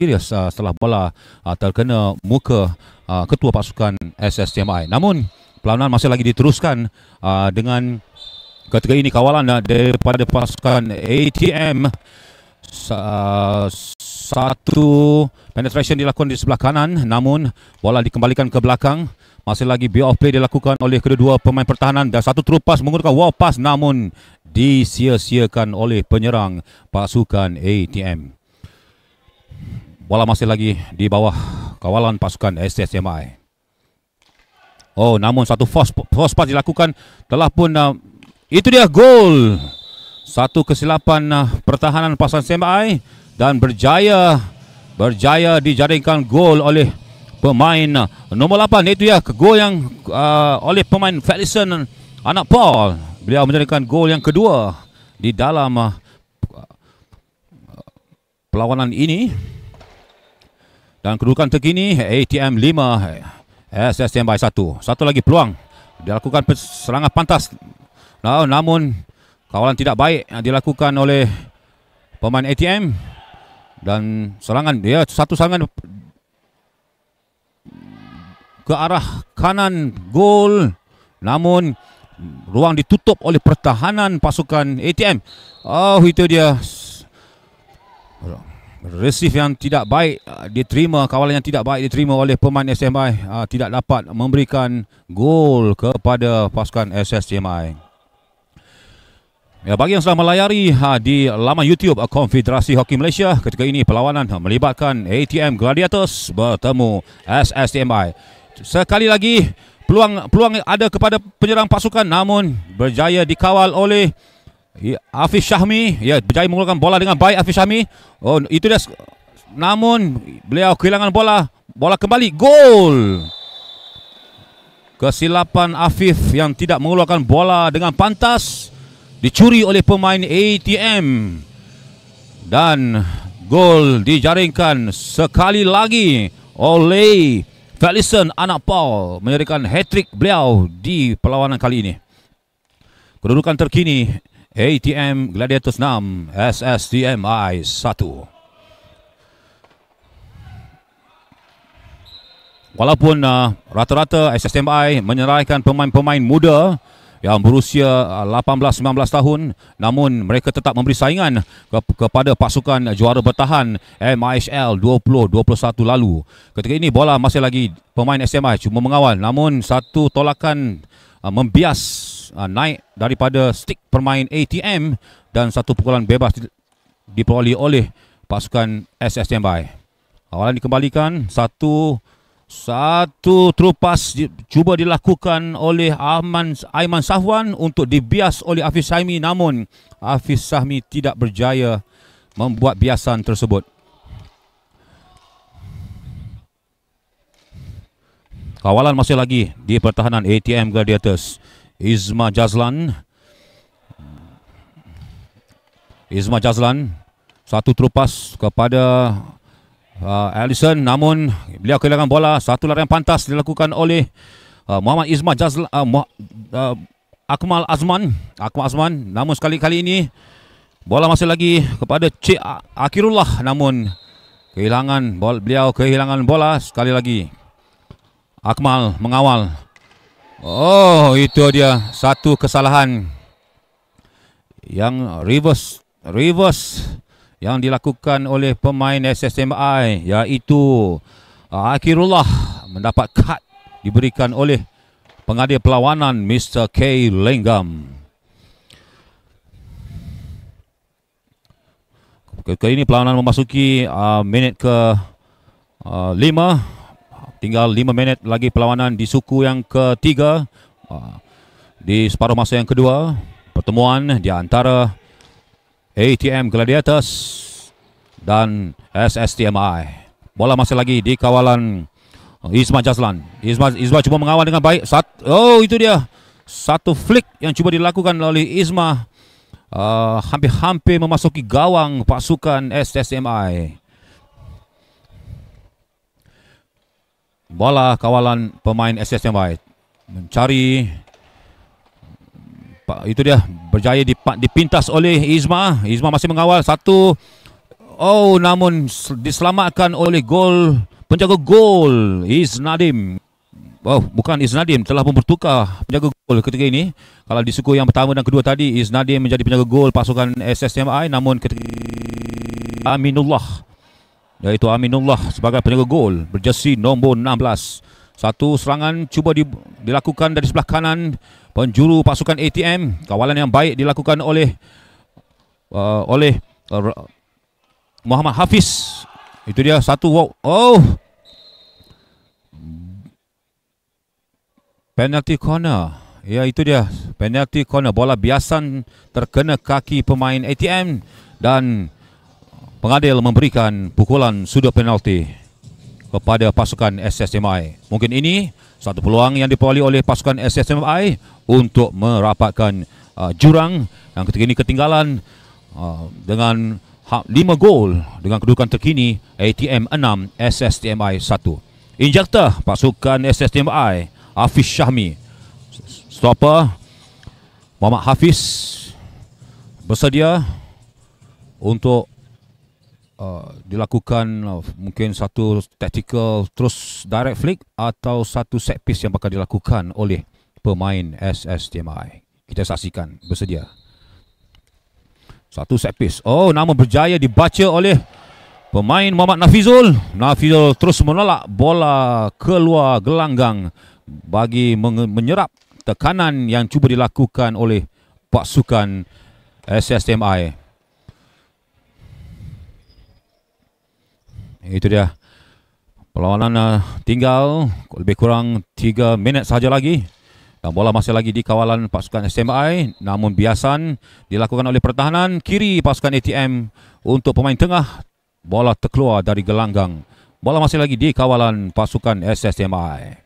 serius uh, setelah bola uh, terkena muka uh, ketua pasukan SSMI. Namun perlawanan masih lagi diteruskan uh, dengan ketika ini kawalan uh, daripada pasukan ATM Sa satu penetration dilakukan di sebelah kanan namun bola dikembalikan ke belakang masih lagi be of play dilakukan oleh kedua-dua pemain pertahanan dan satu terupas menggunakan wall pass namun disia-siakan oleh penyerang pasukan ATM. Bola masih lagi di bawah kawalan pasukan SSMI. Oh, namun satu force, force pass dilakukan telah pun uh, itu dia gol. Satu kesilapan uh, pertahanan pasukan SMI dan berjaya berjaya dijaringkan gol oleh pemain uh, nombor 8 itu ya gol yang uh, oleh pemain Felixson uh, anak Paul beliau menjadikan gol yang kedua di dalam uh, perlawanan ini dan kedudukan terkini ATM 5 SSTM by 1 satu lagi peluang dilakukan serangan pantas nah, namun kawalan tidak baik yang dilakukan oleh pemain ATM dan serangan dia satu serangan ke arah kanan gol namun ruang ditutup oleh pertahanan pasukan ATM oh itu dia Resif yang tidak baik ah, diterima kawalan yang tidak baik diterima oleh pemain SMI ah, tidak dapat memberikan gol kepada pasukan SSMI. Ya, bagi yang sedang melayari ah, di laman YouTube Konfederasi Hoki Malaysia ketika ini perlawanan melibatkan ATM Gladiators bertemu SSMI sekali lagi peluang peluang ada kepada penyerang pasukan namun berjaya dikawal oleh Afif Syahmi ya berjaya mengeluarkan bola dengan baik Afif Syahmi oh itu dia namun beliau kehilangan bola bola kembali gol kesilapan Afif yang tidak mengeluarkan bola dengan pantas dicuri oleh pemain ATM dan gol dijaringkan sekali lagi oleh Felison anak Paul menyerikan hat-trick beliau di perlawanan kali ini. Kedudukan terkini ATM Gladiators 6 SSDMI 1. Walaupun uh, rata-rata uh, SSTM menyerahkan pemain-pemain muda yang berusia 18-19 ah, tahun namun mereka tetap memberi saingan ke- kepada pasukan juara bertahan MISL 2021 lalu. Ketika ini bola masih lagi pemain SMI cuma mengawal namun satu tolakan uh, membias uh, naik daripada stick permain ATM dan satu pukulan bebas di- diperoleh oleh pasukan SS Awalan dikembalikan satu satu terupas di, cuba dilakukan oleh Ahman Aiman Sahwan untuk dibias oleh Hafiz Sahmi namun Hafiz Sahmi tidak berjaya membuat biasan tersebut. Kawalan masih lagi di pertahanan ATM Gladiators. Izma Jazlan. Izma Jazlan. Satu terupas kepada uh, Allison namun beliau kehilangan bola satu larian pantas dilakukan oleh uh, Muhammad Izma Jazla uh, uh, Akmal Azman Akmal Azman namun sekali kali ini bola masih lagi kepada Cik Akirullah namun kehilangan bola beliau kehilangan bola sekali lagi Akmal mengawal oh itu dia satu kesalahan yang reverse reverse yang dilakukan oleh pemain SSMI iaitu ah, Akhirullah mendapat kad diberikan oleh pengadil perlawanan Mr. K. Lenggam. Ketika ini perlawanan memasuki uh, minit ke uh, lima. Tinggal lima minit lagi perlawanan di suku yang ketiga. Uh, di separuh masa yang kedua. Pertemuan di antara... ATM Gladiators dan SSTMI. Bola masih lagi di kawalan Isma Jazlan. Isma Isma cuba mengawal dengan baik. Sat, oh itu dia. Satu flick yang cuba dilakukan oleh Isma ah, hampir-hampir uh, memasuki gawang pasukan SSTMI. Bola kawalan pemain SSTMI mencari itu dia berjaya dipintas oleh Izma. Izma masih mengawal satu. Oh, namun diselamatkan oleh gol penjaga gol Iz Nadim. Oh, bukan Iz Nadim telah pun bertukar penjaga gol ketika ini. Kalau di suku yang pertama dan kedua tadi Iz Nadim menjadi penjaga gol pasukan SSMI namun ketika Aminullah iaitu Aminullah sebagai penjaga gol berjersi nombor 16. Satu serangan cuba dilakukan dari sebelah kanan penjuru pasukan ATM kawalan yang baik dilakukan oleh uh, oleh uh, Muhammad Hafiz itu dia satu wow. oh penalty corner ya itu dia penalty corner bola biasan terkena kaki pemain ATM dan pengadil memberikan pukulan sudut penalti kepada pasukan SSMI mungkin ini satu peluang yang diperoleh oleh pasukan SSMI untuk merapatkan uh, jurang yang ketika ini ketinggalan uh, dengan 5 gol dengan kedudukan terkini ATM 6 SSTMI 1. Injektor pasukan SSTMI Hafiz Syahmi. Stopper Muhammad Hafiz bersedia untuk uh, dilakukan uh, mungkin satu tactical terus direct flick atau satu set piece yang bakal dilakukan oleh pemain SSTMI. Kita saksikan bersedia. Satu set piece. Oh, nama berjaya dibaca oleh pemain Muhammad Nafizul. Nafizul terus menolak bola keluar gelanggang bagi menyerap tekanan yang cuba dilakukan oleh pasukan SSTMI. itu dia perlawanan uh, tinggal lebih kurang 3 minit sahaja lagi dan bola masih lagi di kawalan pasukan SMI namun biasan dilakukan oleh pertahanan kiri pasukan ATM untuk pemain tengah bola terkeluar dari gelanggang bola masih lagi di kawalan pasukan SSMI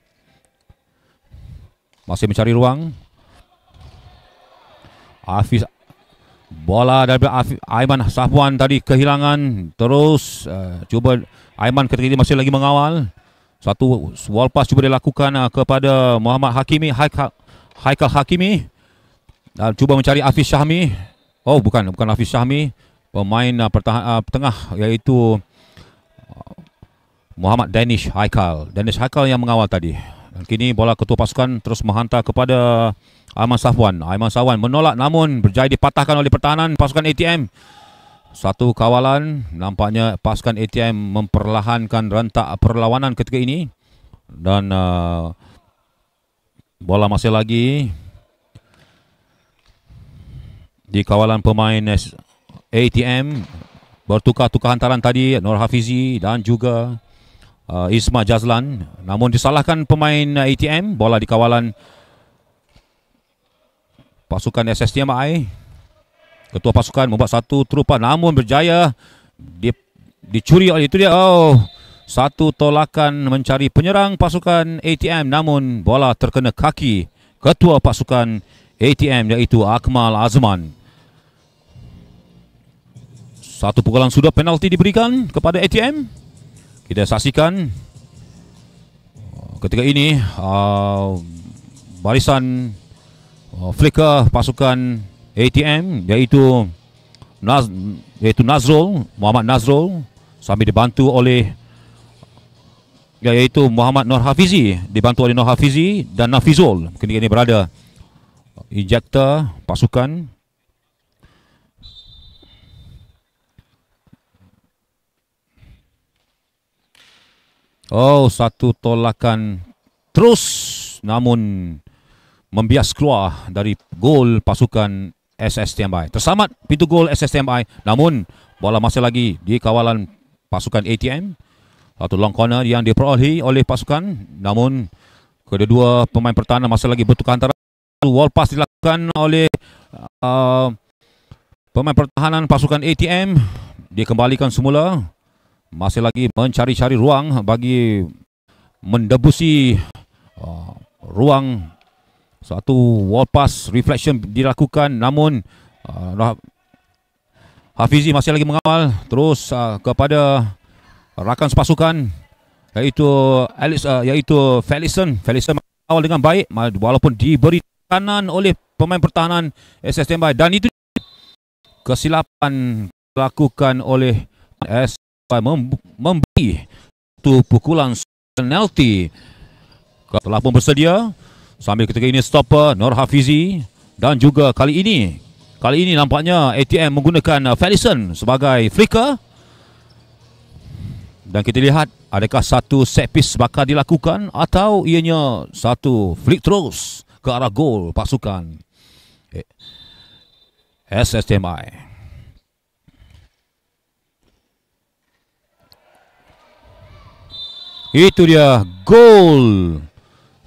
masih mencari ruang Hafiz Bola daripada Afif, Aiman Safwan tadi kehilangan terus uh, cuba Aiman ketika ini masih lagi mengawal. Satu wall pass cuba dilakukan uh, kepada Muhammad Hakimi Haikal, ha-, Haikal Hakimi dan cuba mencari Afif Syahmi. Oh bukan bukan Afif Syahmi pemain uh, pertahan, uh, tengah iaitu Muhammad Danish Haikal. Danish Haikal yang mengawal tadi. Dan kini bola ketua pasukan terus menghantar kepada Aiman Safwan. Aiman Safwan menolak namun berjaya dipatahkan oleh pertahanan pasukan ATM. Satu kawalan nampaknya pasukan ATM memperlahankan rentak perlawanan ketika ini dan uh, bola masih lagi di kawalan pemain ATM bertukar-tukar hantaran tadi Nur Hafizi dan juga uh, Isma Jazlan namun disalahkan pemain ATM bola di kawalan pasukan SSTMI ketua pasukan membuat satu terupan namun berjaya di, dicuri oleh itu dia oh satu tolakan mencari penyerang pasukan ATM namun bola terkena kaki ketua pasukan ATM iaitu Akmal Azman satu pukulan sudah penalti diberikan kepada ATM kita saksikan ketika ini uh, barisan uh, flicker pasukan ATM iaitu Naz iaitu Nazrul Muhammad Nazrul sambil dibantu oleh iaitu Muhammad Nur Hafizi dibantu oleh Nur Hafizi dan Nafizul kini ini berada injektor pasukan Oh satu tolakan terus namun membias keluar dari gol pasukan SSTMI. Tersamat pintu gol SSTMI namun bola masih lagi di kawalan pasukan ATM. Satu long corner yang diperolehi oleh pasukan namun kedua-dua pemain pertahanan masih lagi bertukar antara. Wall pass dilakukan oleh uh, pemain pertahanan pasukan ATM. Dia kembalikan semula. Masih lagi mencari-cari ruang bagi mendebusi uh, ruang satu wall pass reflection dilakukan namun uh, Hafizi masih lagi mengawal terus uh, kepada rakan sepasukan yaitu Alice uh, iaitu ah, Felison. Felison mengawal dengan baik walaupun diberi kanan oleh pemain pertahanan SS Tembai dan itu kesilapan dilakukan oleh SS Tembai mem memberi satu pukulan penalti telah pun bersedia Sambil ketika ini stopper Nur Hafizi dan juga kali ini kali ini nampaknya ATM menggunakan Ferguson sebagai flicker. Dan kita lihat adakah satu set piece bakal dilakukan atau ianya satu flick terus ke arah gol pasukan eh, SSTMI. Itu dia gol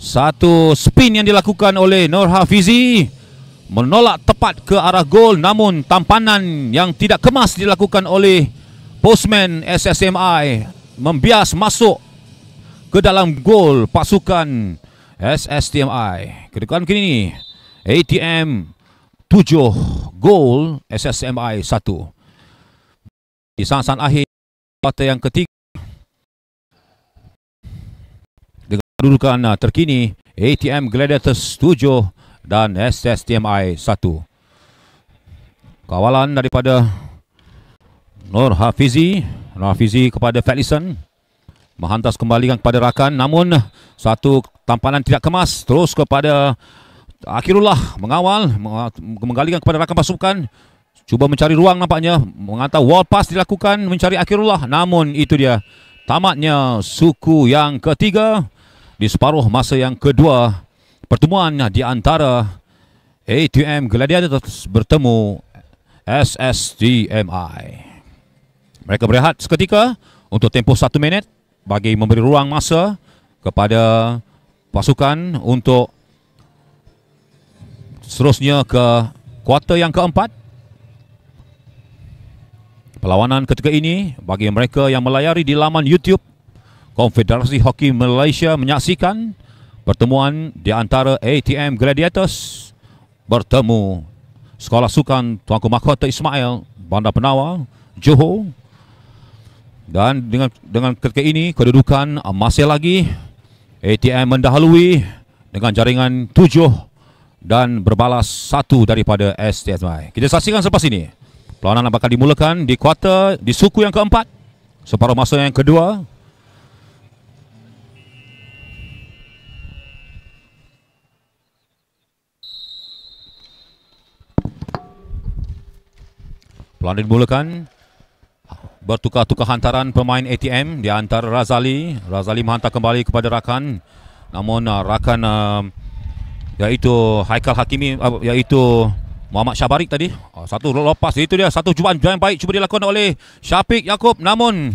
satu spin yang dilakukan oleh Nur Hafizi menolak tepat ke arah gol namun tampanan yang tidak kemas dilakukan oleh postman SSMI membias masuk ke dalam gol pasukan SSMI. Kedekatan kini ini, ATM 7 gol SSMI 1. Di sasaran akhir partai yang ketiga kedudukan ah, terkini ATM Gladiators 7 dan SSTMI 1. Kawalan daripada Nur Hafizi, Nur Hafizi kepada Felison menghantas kembali kepada rakan namun satu tampanan tidak kemas terus kepada Akhirullah mengawal menggalikan kepada rakan pasukan cuba mencari ruang nampaknya mengantar wall pass dilakukan mencari Akhirullah namun itu dia tamatnya suku yang ketiga di separuh masa yang kedua pertemuan di antara ATM Gladiators bertemu SSDMI. Mereka berehat seketika untuk tempoh satu minit bagi memberi ruang masa kepada pasukan untuk seterusnya ke kuarter yang keempat. Perlawanan ketika ini bagi mereka yang melayari di laman YouTube Konfederasi Hoki Malaysia menyaksikan pertemuan di antara ATM Gladiators bertemu Sekolah Sukan Tuanku Mahkota Ismail Bandar Penawar Johor dan dengan dengan ketika ini kedudukan masih lagi ATM mendahului dengan jaringan tujuh dan berbalas satu daripada STSMI. Kita saksikan selepas ini. Perlawanan akan dimulakan di kuarter di suku yang keempat. Separuh masa yang kedua, Pelanin mulakan Bertukar-tukar hantaran pemain ATM Di antara Razali Razali menghantar kembali kepada rakan Namun uh, rakan uh, Iaitu Haikal Hakimi uh, Iaitu Muhammad Syabarik tadi Satu lepas Itu dia satu cubaan yang baik Cuba dilakukan oleh Syafiq Yaakob Namun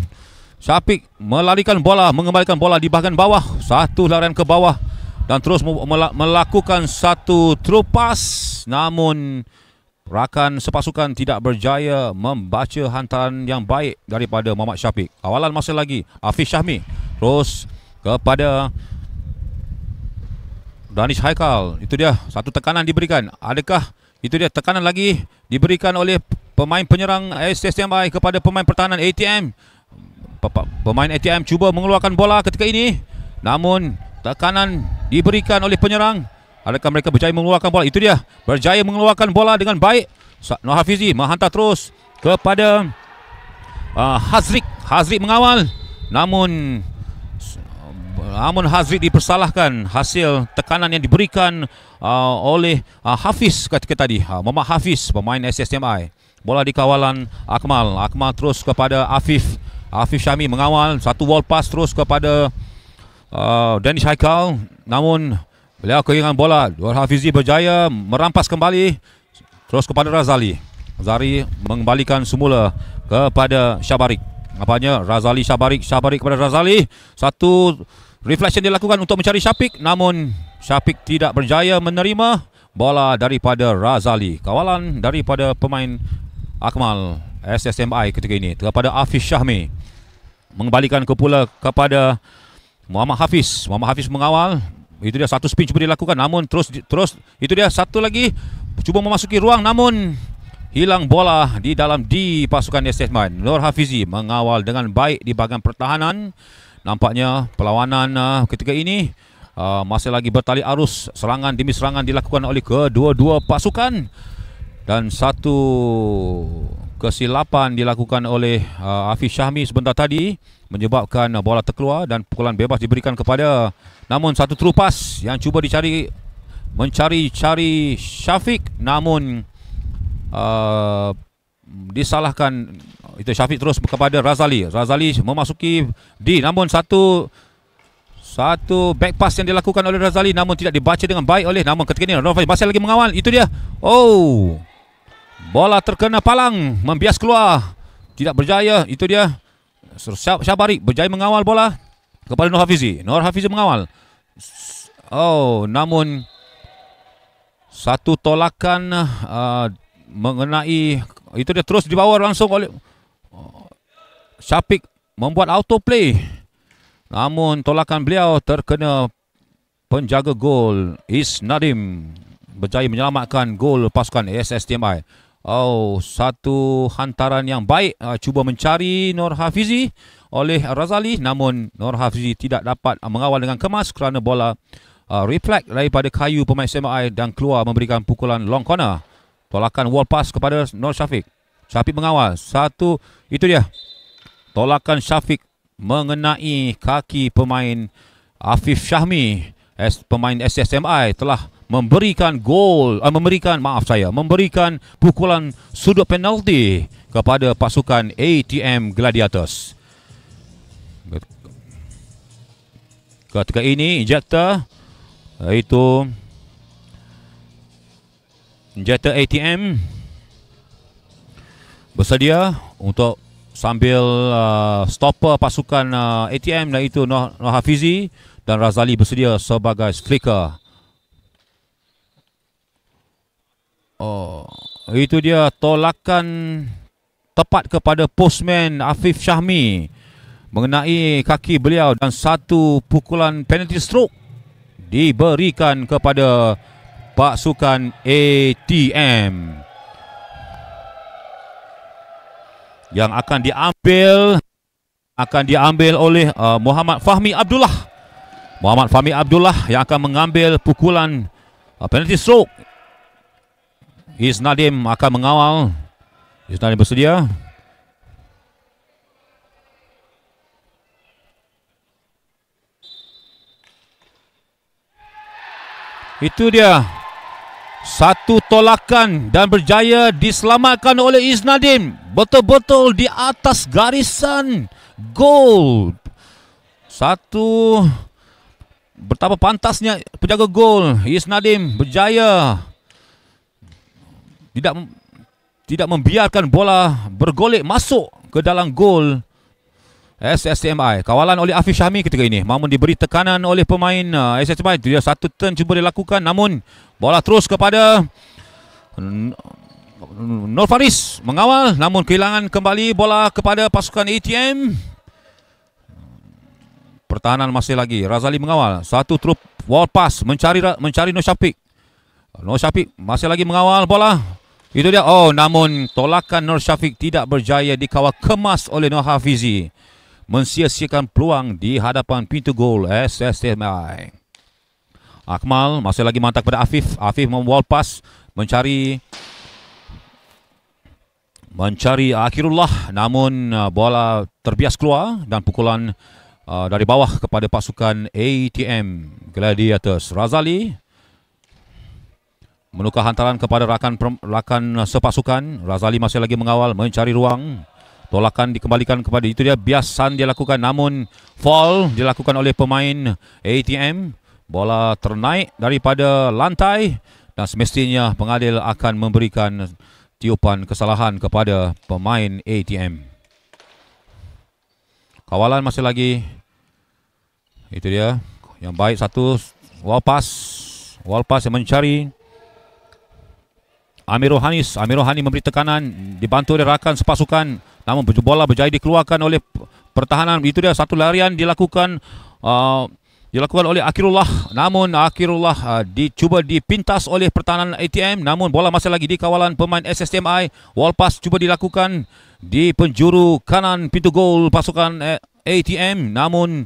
Syafiq melarikan bola Mengembalikan bola di bahagian bawah Satu larian ke bawah Dan terus melakukan satu true pass Namun Rakan sepasukan tidak berjaya membaca hantaran yang baik daripada Muhammad Syafiq. Awalan masa lagi Afif Syahmi terus kepada Danish Haikal. Itu dia satu tekanan diberikan. Adakah itu dia tekanan lagi diberikan oleh pemain penyerang SSMI kepada pemain pertahanan ATM. Pemain ATM cuba mengeluarkan bola ketika ini. Namun tekanan diberikan oleh penyerang Adakah mereka berjaya mengeluarkan bola? Itu dia. Berjaya mengeluarkan bola dengan baik. Noah Hafizi menghantar terus kepada uh, Hazrik. Hazrik mengawal. Namun namun Hazrik dipersalahkan hasil tekanan yang diberikan uh, oleh uh, Hafiz ketika tadi. Uh, Mama Hafiz pemain SSMI. Bola di kawalan Akmal. Akmal terus kepada Afif. Afif Syami mengawal satu wall pass terus kepada uh, Dennis Haikal. Namun Beliau kehilangan bola. Nur Hafizi berjaya merampas kembali. Terus kepada Razali. Razali mengembalikan semula kepada Syabarik. Apanya Razali Syabarik. Syabarik kepada Razali. Satu reflection dilakukan untuk mencari Syapik. Namun Syapik tidak berjaya menerima bola daripada Razali. Kawalan daripada pemain Akmal SSMI ketika ini. Kepada Afis Syahmi. Mengembalikan kepula kepada Muhammad Hafiz. Muhammad Hafiz mengawal. Itu dia satu spin cuba dilakukan namun terus terus itu dia satu lagi cuba memasuki ruang namun hilang bola di dalam di pasukan Estesman. Nur Hafizi mengawal dengan baik di bahagian pertahanan. Nampaknya perlawanan uh, ketika ini uh, masih lagi bertali arus serangan demi serangan dilakukan oleh kedua-dua pasukan dan satu kesilapan dilakukan oleh uh, Afif Syahmi sebentar tadi menyebabkan bola terkeluar dan pukulan bebas diberikan kepada namun satu true yang cuba dicari mencari-cari Syafiq namun uh, disalahkan itu Syafiq terus kepada Razali Razali memasuki di namun satu satu back pass yang dilakukan oleh Razali namun tidak dibaca dengan baik oleh namun ketika ini Rafael masih lagi mengawal itu dia oh Bola terkena palang Membias keluar Tidak berjaya Itu dia Syabari berjaya mengawal bola Kepada Nur Hafizi Nur Hafizi mengawal Oh namun Satu tolakan uh, Mengenai Itu dia terus dibawa langsung oleh Syapik membuat auto play. Namun tolakan beliau terkena Penjaga gol Is Nadim Berjaya menyelamatkan gol pasukan ASS TMI Oh, satu hantaran yang baik uh, cuba mencari Nur Hafizi oleh Razali namun Nur Hafizi tidak dapat uh, mengawal dengan kemas kerana bola uh, reflect daripada kayu pemain SMI dan keluar memberikan pukulan long corner. Tolakan wall pass kepada Nur Syafiq. Syafiq mengawal. Satu itu dia. Tolakan Syafiq mengenai kaki pemain Afif Syahmi pemain SSMI telah memberikan gol uh, memberikan maaf saya memberikan pukulan sudut penalti kepada pasukan ATM Gladiators. Ketika ini injector itu injector ATM bersedia untuk sambil uh, stopper pasukan uh, ah, ATM iaitu Noh, Noh Hafizi dan Razali bersedia sebagai striker. Oh, itu dia tolakan tepat kepada posman Afif Syahmi mengenai kaki beliau dan satu pukulan penalty stroke diberikan kepada pasukan ATM yang akan diambil akan diambil oleh uh, Muhammad Fahmi Abdullah. Muhammad Fahmi Abdullah yang akan mengambil pukulan uh, penalty stroke Isnadim akan mengawal. Isnadim bersedia. Itu dia. Satu tolakan dan berjaya diselamatkan oleh Isnadim. Betul-betul di atas garisan gol. Satu betapa pantasnya penjaga gol Isnadim berjaya tidak tidak membiarkan bola bergolek masuk ke dalam gol SSMI kawalan oleh Afif Syahmi ketika ini namun diberi tekanan oleh pemain uh, SSMI dia satu turn cuba dilakukan namun bola terus kepada Nur Faris mengawal namun kehilangan kembali bola kepada pasukan ATM pertahanan masih lagi Razali mengawal satu trup wall pass mencari mencari Nur Syafiq Nur Syafiq masih lagi mengawal bola itu dia. Oh, namun tolakan Nur Syafiq tidak berjaya dikawal kemas oleh Nur Hafizi. Mensiasiakan peluang di hadapan pintu gol SSTMI. Akmal masih lagi mantap kepada Afif. Afif memwall pas mencari mencari Akhirullah namun uh, bola terbias keluar dan pukulan uh, dari bawah kepada pasukan ATM Gladiators Razali menukar hantaran kepada rakan rakan sepasukan Razali masih lagi mengawal mencari ruang tolakan dikembalikan kepada itu dia biasan dia lakukan namun fall dilakukan oleh pemain ATM bola ternaik daripada lantai dan semestinya pengadil akan memberikan tiupan kesalahan kepada pemain ATM kawalan masih lagi itu dia yang baik satu wall pass wall pass yang mencari Amir Hanis Amir Rohani memberi tekanan Dibantu oleh rakan sepasukan Namun bola berjaya dikeluarkan oleh pertahanan Itu dia satu larian dilakukan uh, Dilakukan oleh Akhirullah Namun Akhirullah uh, dicuba dipintas oleh pertahanan ATM Namun bola masih lagi di kawalan pemain SSTMI Walpas cuba dilakukan Di penjuru kanan pintu gol pasukan eh, ATM Namun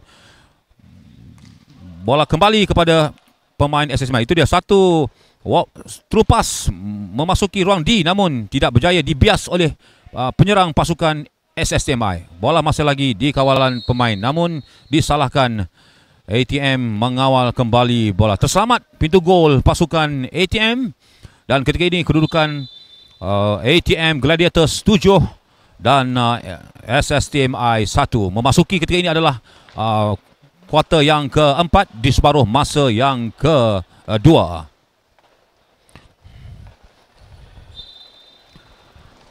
Bola kembali kepada pemain SSMI Itu dia satu Wow, true pass memasuki ruang D namun tidak berjaya dibias oleh uh, penyerang pasukan SSTMI. Bola masih lagi di kawalan pemain namun disalahkan ATM mengawal kembali bola. Terselamat pintu gol pasukan ATM dan ketika ini kedudukan uh, ATM Gladiators 7 dan uh, SSTMI 1. Memasuki ketika ini adalah uh, yang keempat di separuh masa yang kedua.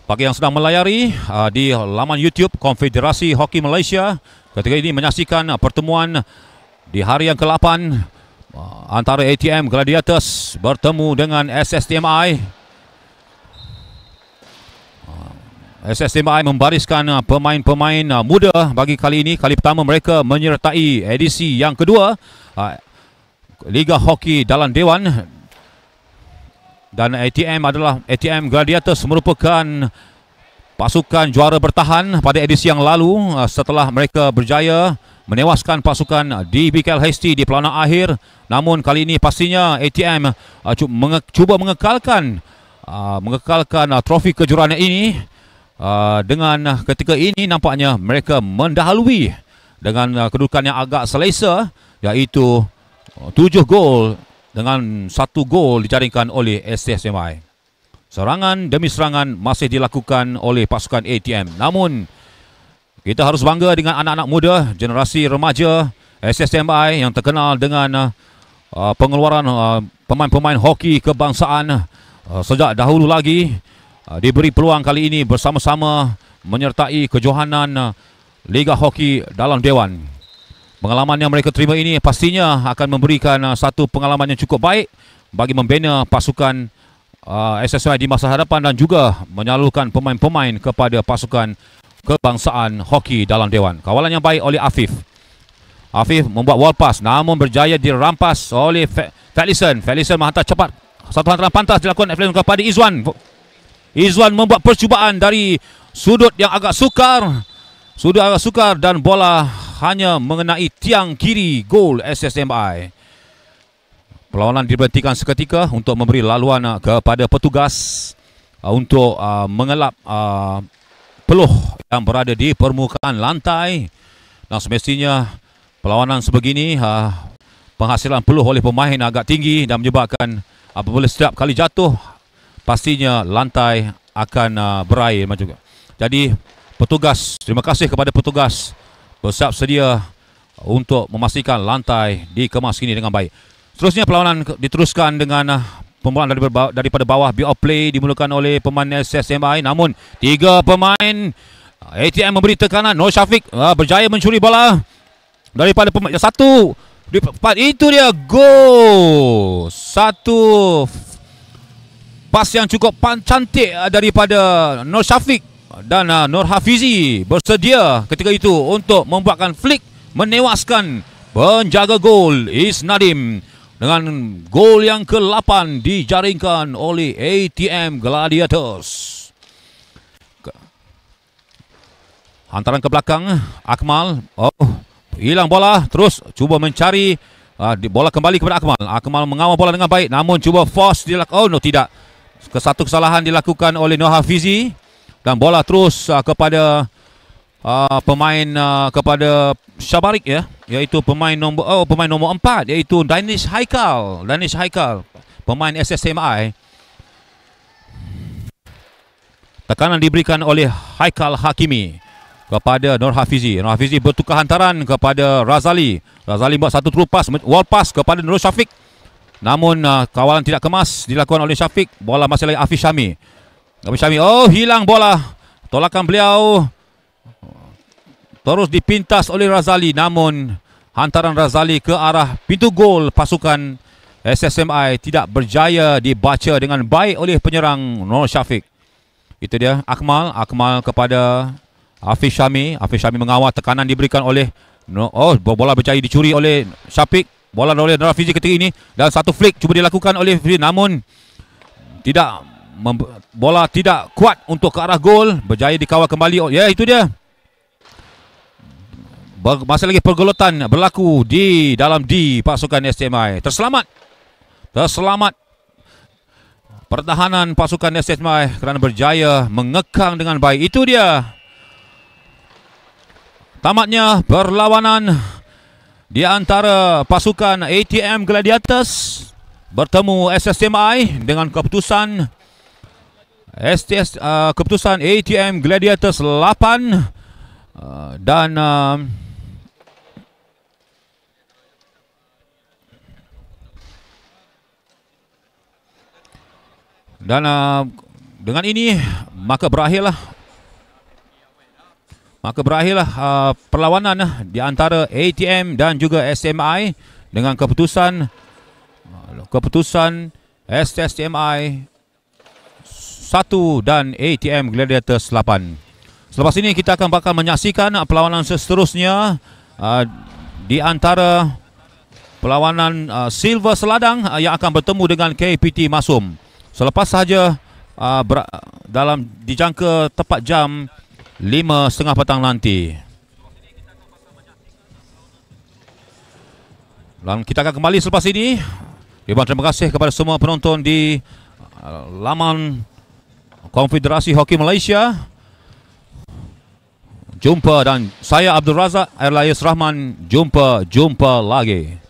Bagi yang sedang melayari uh, di laman YouTube Konfederasi Hoki Malaysia ketika ini menyaksikan pertemuan di hari yang ke-8 uh, antara ATM Gladiators bertemu dengan SSTMI. Uh, SSTMI membariskan pemain-pemain muda bagi kali ini. Kali pertama mereka menyertai edisi yang kedua Liga Hoki Dalam Dewan dan ATM adalah ATM Gladiators merupakan pasukan juara bertahan pada edisi yang lalu uh, setelah mereka berjaya menewaskan pasukan DBKL Hasty di pelawanan akhir namun kali ini pastinya ATM uh, cuba mengekalkan uh, mengekalkan trofi kejuaraan ini dengan ketika ini nampaknya mereka mendahului dengan kedudukan yang agak selesa iaitu tujuh gol dengan satu gol dijaringkan oleh SSMI. Serangan demi serangan masih dilakukan oleh pasukan ATM. Namun, kita harus bangga dengan anak-anak muda, generasi remaja SSMI yang terkenal dengan uh, pengeluaran uh, pemain-pemain hoki kebangsaan uh, sejak dahulu lagi uh, diberi peluang kali ini bersama-sama menyertai kejohanan uh, Liga Hoki dalam Dewan. Pengalaman yang mereka terima ini pastinya akan memberikan uh, satu pengalaman yang cukup baik bagi membina pasukan uh, SSY di masa hadapan dan juga menyalurkan pemain-pemain kepada pasukan kebangsaan hoki dalam Dewan. Kawalan yang baik oleh Afif. Afif membuat wall pass namun berjaya dirampas oleh Fe- Felison. Felison menghantar cepat. Satu hantaran pantas dilakukan Felison kepada Izwan. Izwan membuat percubaan dari sudut yang agak sukar. Sudah agak sukar dan bola hanya mengenai tiang kiri gol SSMI. Perlawanan diberhentikan seketika untuk memberi laluan uh, kepada petugas uh, untuk uh, mengelap peluh yang berada di permukaan lantai. Dan semestinya perlawanan sebegini penghasilan peluh oleh pemain agak tinggi dan menyebabkan apabila setiap kali jatuh pastinya lantai akan berair macam juga. Jadi petugas. Terima kasih kepada petugas bersiap sedia untuk memastikan lantai dikemas kini dengan baik. Seterusnya perlawanan diteruskan dengan ah, pembolaan daripada bawah bio play dimulakan oleh pemain SSMI namun tiga pemain ATM ah, memberi tekanan Nur Syafiq ah, berjaya mencuri bola daripada pemain satu itu dia go. satu pas yang cukup cantik daripada Nur Syafiq dan uh, Nur Hafizi bersedia ketika itu untuk membuatkan flick menewaskan penjaga gol Isnadim dengan gol yang ke-8 dijaringkan oleh ATM Gladiators. Hantaran ke belakang Akmal oh hilang bola terus cuba mencari uh, bola kembali kepada Akmal. Akmal mengawal bola dengan baik namun cuba force dilakukan. oh no tidak. Kesatu kesalahan dilakukan oleh Nur Hafizi dan bola terus uh, kepada uh, pemain uh, kepada Syabarik ya iaitu pemain nombor oh pemain nombor 4 iaitu Danish Haikal Danish Haikal pemain SSMI tekanan diberikan oleh Haikal Hakimi kepada Nur Hafizi Nur Hafizi bertukar hantaran kepada Razali Razali buat satu through pass wall pass kepada Nur Syafiq namun uh, kawalan tidak kemas dilakukan oleh Syafiq bola masih lagi Afishami. Abu Syami. Oh, hilang bola. Tolakan beliau. Terus dipintas oleh Razali. Namun, hantaran Razali ke arah pintu gol pasukan SSMI tidak berjaya dibaca dengan baik oleh penyerang Nur Syafiq. Itu dia Akmal. Akmal kepada Afif Syami. Afif Syami mengawal tekanan diberikan oleh Oh, bola berjaya dicuri oleh Syafiq. Bola oleh Nur Hafizi ketika ini. Dan satu flick cuba dilakukan oleh Fri. Namun, tidak bola tidak kuat untuk ke arah gol berjaya dikawal kembali oh, ya itu dia Ber- masih lagi pergolotan berlaku di dalam di pasukan STMI terselamat terselamat pertahanan pasukan STMI kerana berjaya mengekang dengan baik itu dia tamatnya perlawanan di antara pasukan ATM Gladiators bertemu SSMI dengan keputusan STS uh, keputusan ATM Gladiators 8 uh, dan uh, dan uh, dengan ini maka berakhirlah maka berakhirlah uh, perlawanan uh, di antara ATM dan juga SMI dengan keputusan uh, keputusan STS TMI 1 dan ATM Gladiators 8. Selepas ini kita akan bakal menyaksikan perlawanan seterusnya uh, di antara perlawanan uh, Silver Seladang uh, yang akan bertemu dengan KPT Masum. Selepas sahaja uh, dalam dijangka tepat jam 5.30 petang nanti. Dan kita akan kembali selepas ini. Terima kasih kepada semua penonton di uh, laman Konfederasi Hoki Malaysia Jumpa dan saya Abdul Razak Erlayus Rahman Jumpa, jumpa lagi